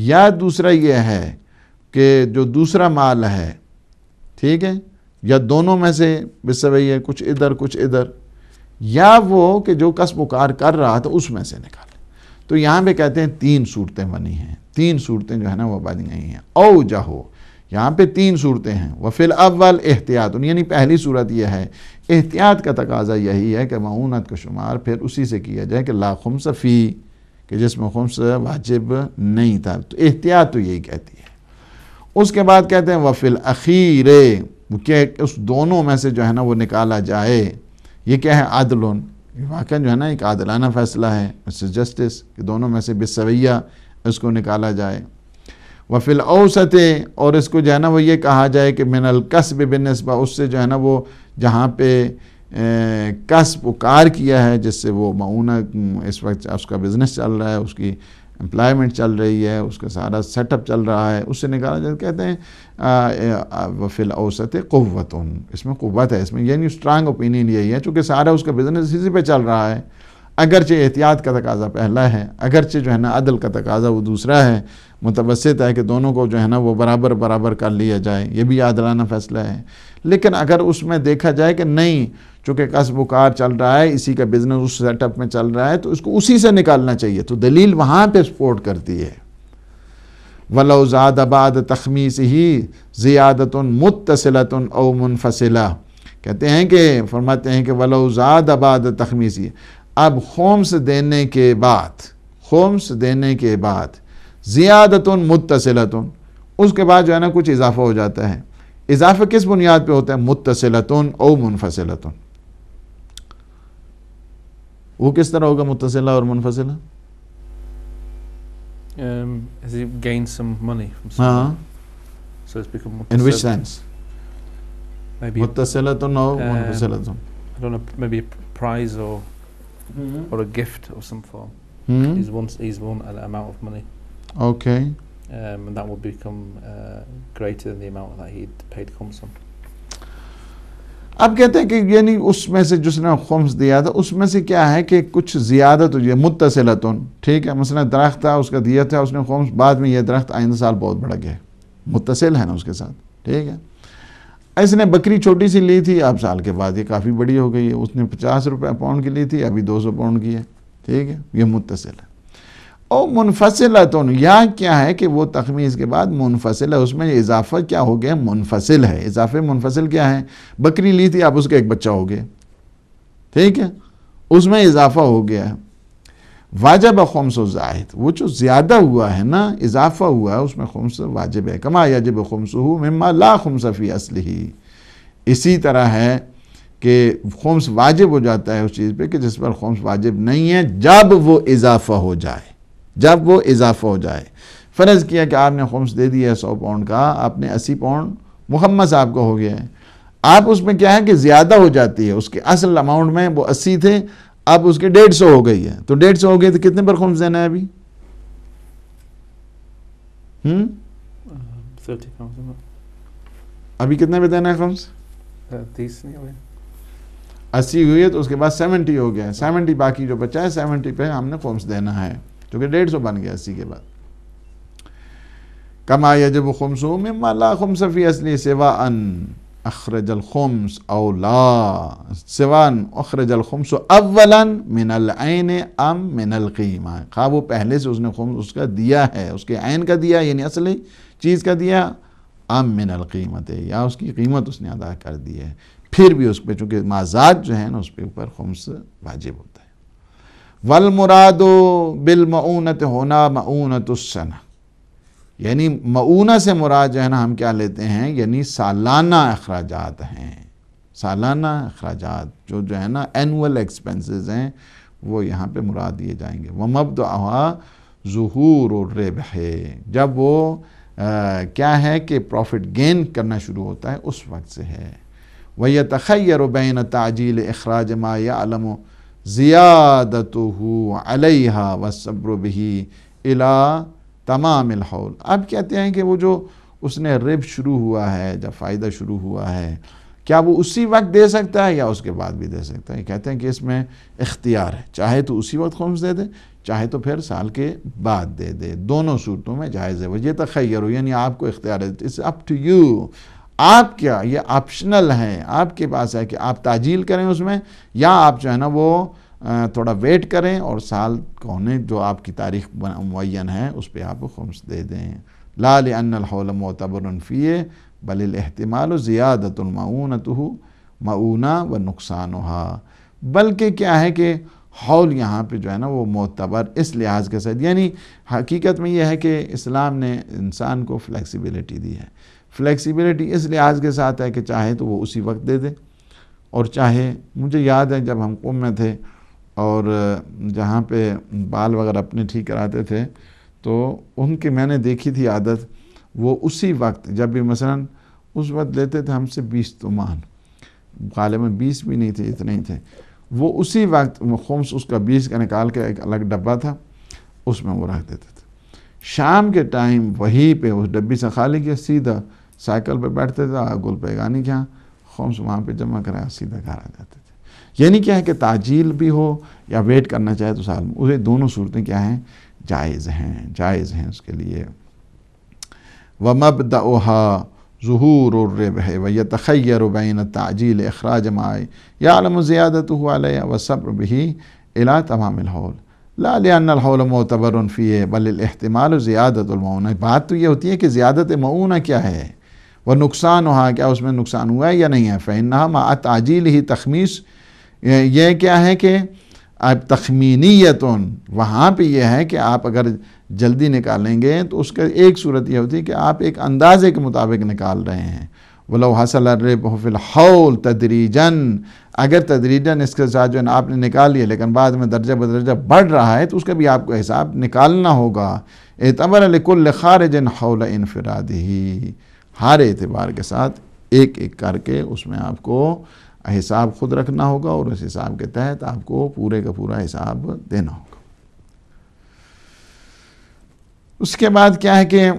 या दूसरा यह है कि जो दूसरा माल है ठीक है या दोनों में से बिसवैया कुछ इधर कुछ इधर या वो कि जो कस पुकार कर रहा था उसमें से निकालें तो यहाँ पे कहते हैं तीन सूरतें बनी हैं तीन सूरतें जो है ना वो बनी गई हैं औ जहो यहाँ पे तीन सूरतें हैं वफिल अव्वल एहतियात यानी पहली सूरत यह है एहतियात का तकाजा यही है कि मऊनत का शुमार फिर उसी से किया जाए कि लाखुम्स फ़ी कि जिसमें खुमस वाजिब नहीं था तो एहतियात तो यही कहती है उसके बाद कहते हैं वफिल अखीर के उस दोनों में से जो है ना वो निकाला जाए ये क्या है आदल वाक़ जो है ना एक आदलाना फ़ैसला है मिस्टर जस्टिस कि दोनों में से बेसवैया इसको निकाला जाए वफिल औसत और इसको जो है ना वो ये कहा जाए कि मिनल कस्ब बिनस्बा उससे जो है ना वो जहाँ पे कस्ब पुकार किया है जिससे वो मऊना इस वक्त उसका बिज़नेस चल रहा है उसकी एम्प्लॉयमेंट चल रही है उसका सारा सेटअप चल रहा है उससे निकाला जाए कहते हैं वफिल औसत क़वत इसमें क़वत है इसमें यानी स्ट्रांग ओपिनियन यही है चूँकि सारा उसका बिज़नेस इसी पे चल रहा है अगरचे एहतियात का तकाजा पहला है अगरचे जो है ना अदल का तकाजा वो दूसरा है मुतवसत है कि दोनों को जो है ना वो बराबर बराबर कर लिया जाए ये भी आदलाना फ़ैसला है लेकिन अगर उसमें देखा जाए कि नहीं चूँकि कस्ब कार चल रहा है इसी का बिज़नेस उस सेटअप में चल रहा है तो उसको उसी से निकालना चाहिए तो दलील वहाँ पर सपोर्ट करती है वलोज़ाद आबाद तखमीस ही ज़ियादत मुतसलत मुनफसला कहते हैं कि फरमाते हैं कि वलोज़ाद आबाद तखमीसी अब होम्स देने के बाद होम्स देने के बाद ज़ियादतन मुतसलतन उसके बाद जो है ना कुछ इजाफा हो जाता है इजाफा किस बुनियाद पर होता है मुतसलतन और मुनफसलतन वो किस तरह होगा मुतसला और मुनफसला um, -hmm. or a gift of some form. Mm -hmm. He's won he's won an amount of money. Okay. Um, and that will become uh, greater than the amount that he'd paid Khums on. अब कहते हैं कि यानी उसमें से जिसने खम्स दिया था उसमें से क्या है कि कुछ ज़्यादत हो जाए मुतसलतन ठीक है मसला दरख्त था उसका दिया था उसने खम्स बाद में यह दरख्त आइंदा साल बहुत बढ़ गया मुतसिल है ना उसके साथ ठीक है इसने बकरी छोटी सी ली थी अब साल के बाद ये काफ़ी बड़ी हो गई है उसने पचास रुपये पाउंड की ली थी अभी दो सौ पाउंड की है ठीक है ये मुतसिल है और है तो यहाँ क्या है कि वो तखमीज़ के बाद मुनफसिल है उसमें इजाफा क्या हो गया मुनफसिल है इजाफे मुनफसिल क्या है बकरी ली थी आप उसका एक बच्चा हो गया ठीक है उसमें इजाफा हो गया है वाजब खमस जाहिद वो जो ज़्यादा हुआ है ना इजाफा हुआ है उसमें खमस वाजब है कमा याजब खमस हो मम्मा ला खमस असली इसी तरह है कि खम्स वाजिब हो जाता है उस चीज़ पर कि जिस पर खम्स वाजिब नहीं है जब वो इजाफा हो जाए जब वो इजाफा हो जाए फ़र्ज़ किया कि आपने खम्स दे दिया है सौ पाउंड का आपने अस्सी पाउंड मुखम्मस आपका हो गया है आप उसमें क्या है कि ज़्यादा हो जाती है उसके असल अमाउंट में वो अस्सी थे अब उसकी डेढ़ सौ हो गई है तो डेढ़ सौ हो गई तो कितने पर खम्स देना है अभी हम्म अभी कितने पे देना है खम्स अस्सी हुई है तो उसके बाद सेवेंटी हो गया है सेवेंटी बाकी जो बचा है सेवेंटी पे हमने खम्स देना है क्योंकि तो डेढ़ सौ बन गया अस्सी के बाद कमाया जब खुमसू में माला खुमसफी असली सेवा अन अखरज अलखम्स अवला अखरज अलखम्स अवला मिनल आन अम मिनल कीमा खा वो पहले से उसने खुम्स उसका दिया है उसके आन का दिया यानी असली चीज़ का दिया अम मिनल कीमत या उसकी कीमत उसने अदा कर दी है फिर भी उस पर चूँकि माजाद जो है ना उसके ऊपर खम्स वाजिब होता है वल मुरादो बिल मऊनत होना मऊनत सना यानी मऊना से मुराद जो है ना हम क्या लेते हैं यानी सालाना अखराज हैं सालाना अखराज जो जो है ना एनुअल एक्सपेंसेस हैं वो यहाँ पे मुराद दिए जाएंगे वमब्द आवा जहूर और रेब है जब वो आ, क्या है कि प्रॉफिट गेन करना शुरू होता है उस वक्त से है वह तखैर बैन ताजील अखराज मायालम ज़ियादत अलह व सब्र भी इला तमाम हौल अब कहते हैं कि वो जो उसने रिब शुरू हुआ है जब फ़ायदा शुरू हुआ है क्या वो उसी वक्त दे सकता है या उसके बाद भी दे सकता है कहते हैं कि इसमें इख्तियार है चाहे तो उसी वक्त खुम्स दे दे चाहे तो फिर साल के बाद दे दे दोनों सूरतों में जायज़ है वजह तखैर हो यानी आपको इख्तियार है इट्स अप टू यू आप क्या ये ऑप्शनल हैं आपके पास है कि आप ताजील करें उसमें या आप जो है ना वो थोड़ा वेट करें और साल होने जो आपकी तारीख मुन है उस पर आप खम्स दे दें लाल मोतबरफ़ी बल अहतमाल तो मऊना व नुकसान बल्कि क्या है कि हौल यहाँ पर जो है ना वो मोतबर इस लिहाज के साथ यानी हकीकत में यह है कि इस्लाम ने इंसान को फ्लैक्सीबिलिटी दी है फ्लैक्सीबिलिटी इस लिहाज के साथ है कि चाहे तो वो उसी वक्त दे दे और चाहे मुझे याद है जब हम कुम में थे और जहाँ पे बाल वगैरह अपने ठीक कराते थे तो उनकी मैंने देखी थी आदत वो उसी वक्त जब भी मसलन उस वक्त लेते थे हमसे बीस तुमान तो गाले में बीस भी नहीं थे इतने ही थे वो उसी वक्त खम्स उसका बीस का निकाल के एक अलग डब्बा था उसमें वो रख देते थे शाम के टाइम वहीं पे उस डब्बी से खाली किया सीधा साइकिल पे बैठते थे गुल पैगानी के यहाँ वहाँ पर जमा कराया सीधा घर आ जाते थे यानी क्या है कि ताजील भी हो या वेट करना चाहे तो साल उसे दोनों सूरतें क्या हैं जायज़ हैं जायज़ हैं उसके लिए व मबद ओहा और रिब है व तखैर बैन ताजील अखराज माए या आलम ज़्यादत हुआ व सब्र भी अला तमाम हौल लाल लानहौल मोतबर फ़ी बल बात तो ये होती है कि ज़्यादत मऊना क्या है वह नुकसान हुआ क्या उसमें नुकसान हुआ है या नहीं है फ़ैन मा ताजील ही तखमीस यह क्या है कि आप तखमीनीत वहाँ पे यह है कि आप अगर जल्दी निकालेंगे तो उसका एक सूरत यह होती है कि आप एक अंदाजे के मुताबिक निकाल रहे हैं वलो हसल हौल तदरीजन अगर तदरीजन इसके साथ जो है आपने निकाल लिया लेकिन बाद में दर्जा बदर्जा बढ़ रहा है तो उसका भी आपको हिसाब निकालना होगा एतबर लकुल खारजन हौल इनफरादी हर एतबार के साथ एक एक करके उसमें आपको हिसाब खुद रखना होगा और उस हिसाब के तहत आपको पूरे का पूरा हिसाब देना होगा उसके बाद क्या है कि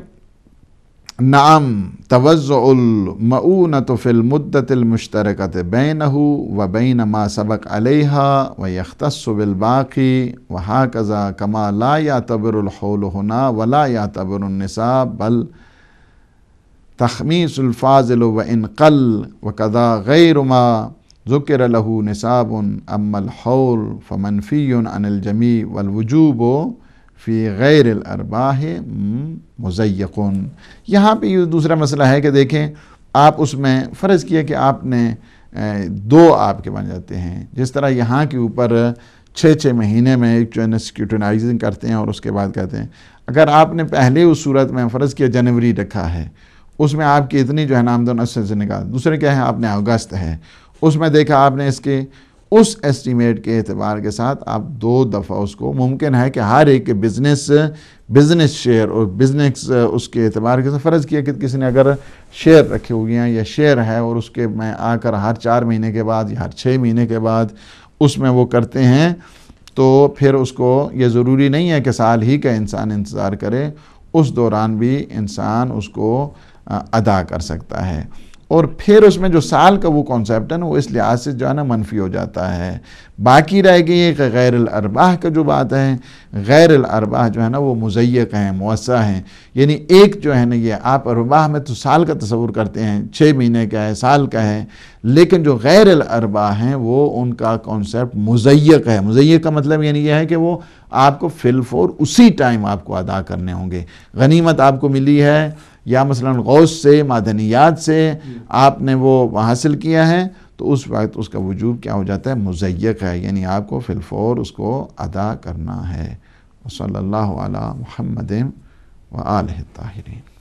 नाम तवज़ुलमऊनत फ़िलमुद्दतमश्तरकत बैनहू व बैन मा सबक अलहा व बाकी वहा कज़ा कमा ला या तबरहना वला या तबरनसा बल तखमीस फ़ाजिल व इनकल व कदा गैरमा ज़ुकर लहू नसाबन अमल हौल फ़मनफ़ी अनिलजमी वलवजूब फ़ी गैर अरबाह मुज़ैक़न यहाँ पर ये दूसरा मसला है कि देखें आप उसमें फ़र्ज़ किया कि आपने दो आपके बन जाते हैं जिस तरह यहाँ के ऊपर छः छः महीने में एक जो है स्क्यूटनाइजिंग करते हैं और उसके बाद कहते हैं अगर आपने पहले उस सूरत में फ़र्ज़ किया जनवरी रखा है उसमें आपकी इतनी जो है नामदन असल से निकाल दूसरे क्या है आपने अगस्त है उसमें देखा आपने इसके उस एस्टीमेट के अतबार के साथ आप दो दफ़ा उसको मुमकिन है कि हर एक बिज़नेस बिज़नेस शेयर और बिज़नेस उसके अतबार के साथ फ़र्ज़ किया कि किसी ने अगर शेयर रखे हुए हैं या शेयर है और उसके में आकर हर चार महीने के बाद या हर छः महीने के बाद उसमें वो करते हैं तो फिर उसको ये ज़रूरी नहीं है कि साल ही का इंसान इंतज़ार करे उस दौरान भी इंसान उसको अदा कर सकता है और फिर उसमें जो साल का वो कॉन्सेप्ट है ना वो इस लिहाज से जो है ना मनफी हो जाता है बाकी रह गई एक गैर अरबाह का जो बात है गैर अरबाह जो है ना वो मुजैक हैं मौसा हैं यानी एक जो है ना ये आप अरबाह में तो साल का तस्वूर करते हैं छः महीने का है साल का है लेकिन जो गैर हैं वो उनका कॉन्सेप्ट मुजैक है मुजैक का मतलब यानी यह है कि वो आपको फिलफोर उसी टाइम आपको अदा करने होंगे गनीमत आपको मिली है या मसलन गौश से मादनियात से आपने वो हासिल किया है तो उस वक्त उसका वजूब क्या हो जाता है मुजैक है यानी आपको फिलफौर उसको अदा करना है सल्ला महमद व आल ताहरीन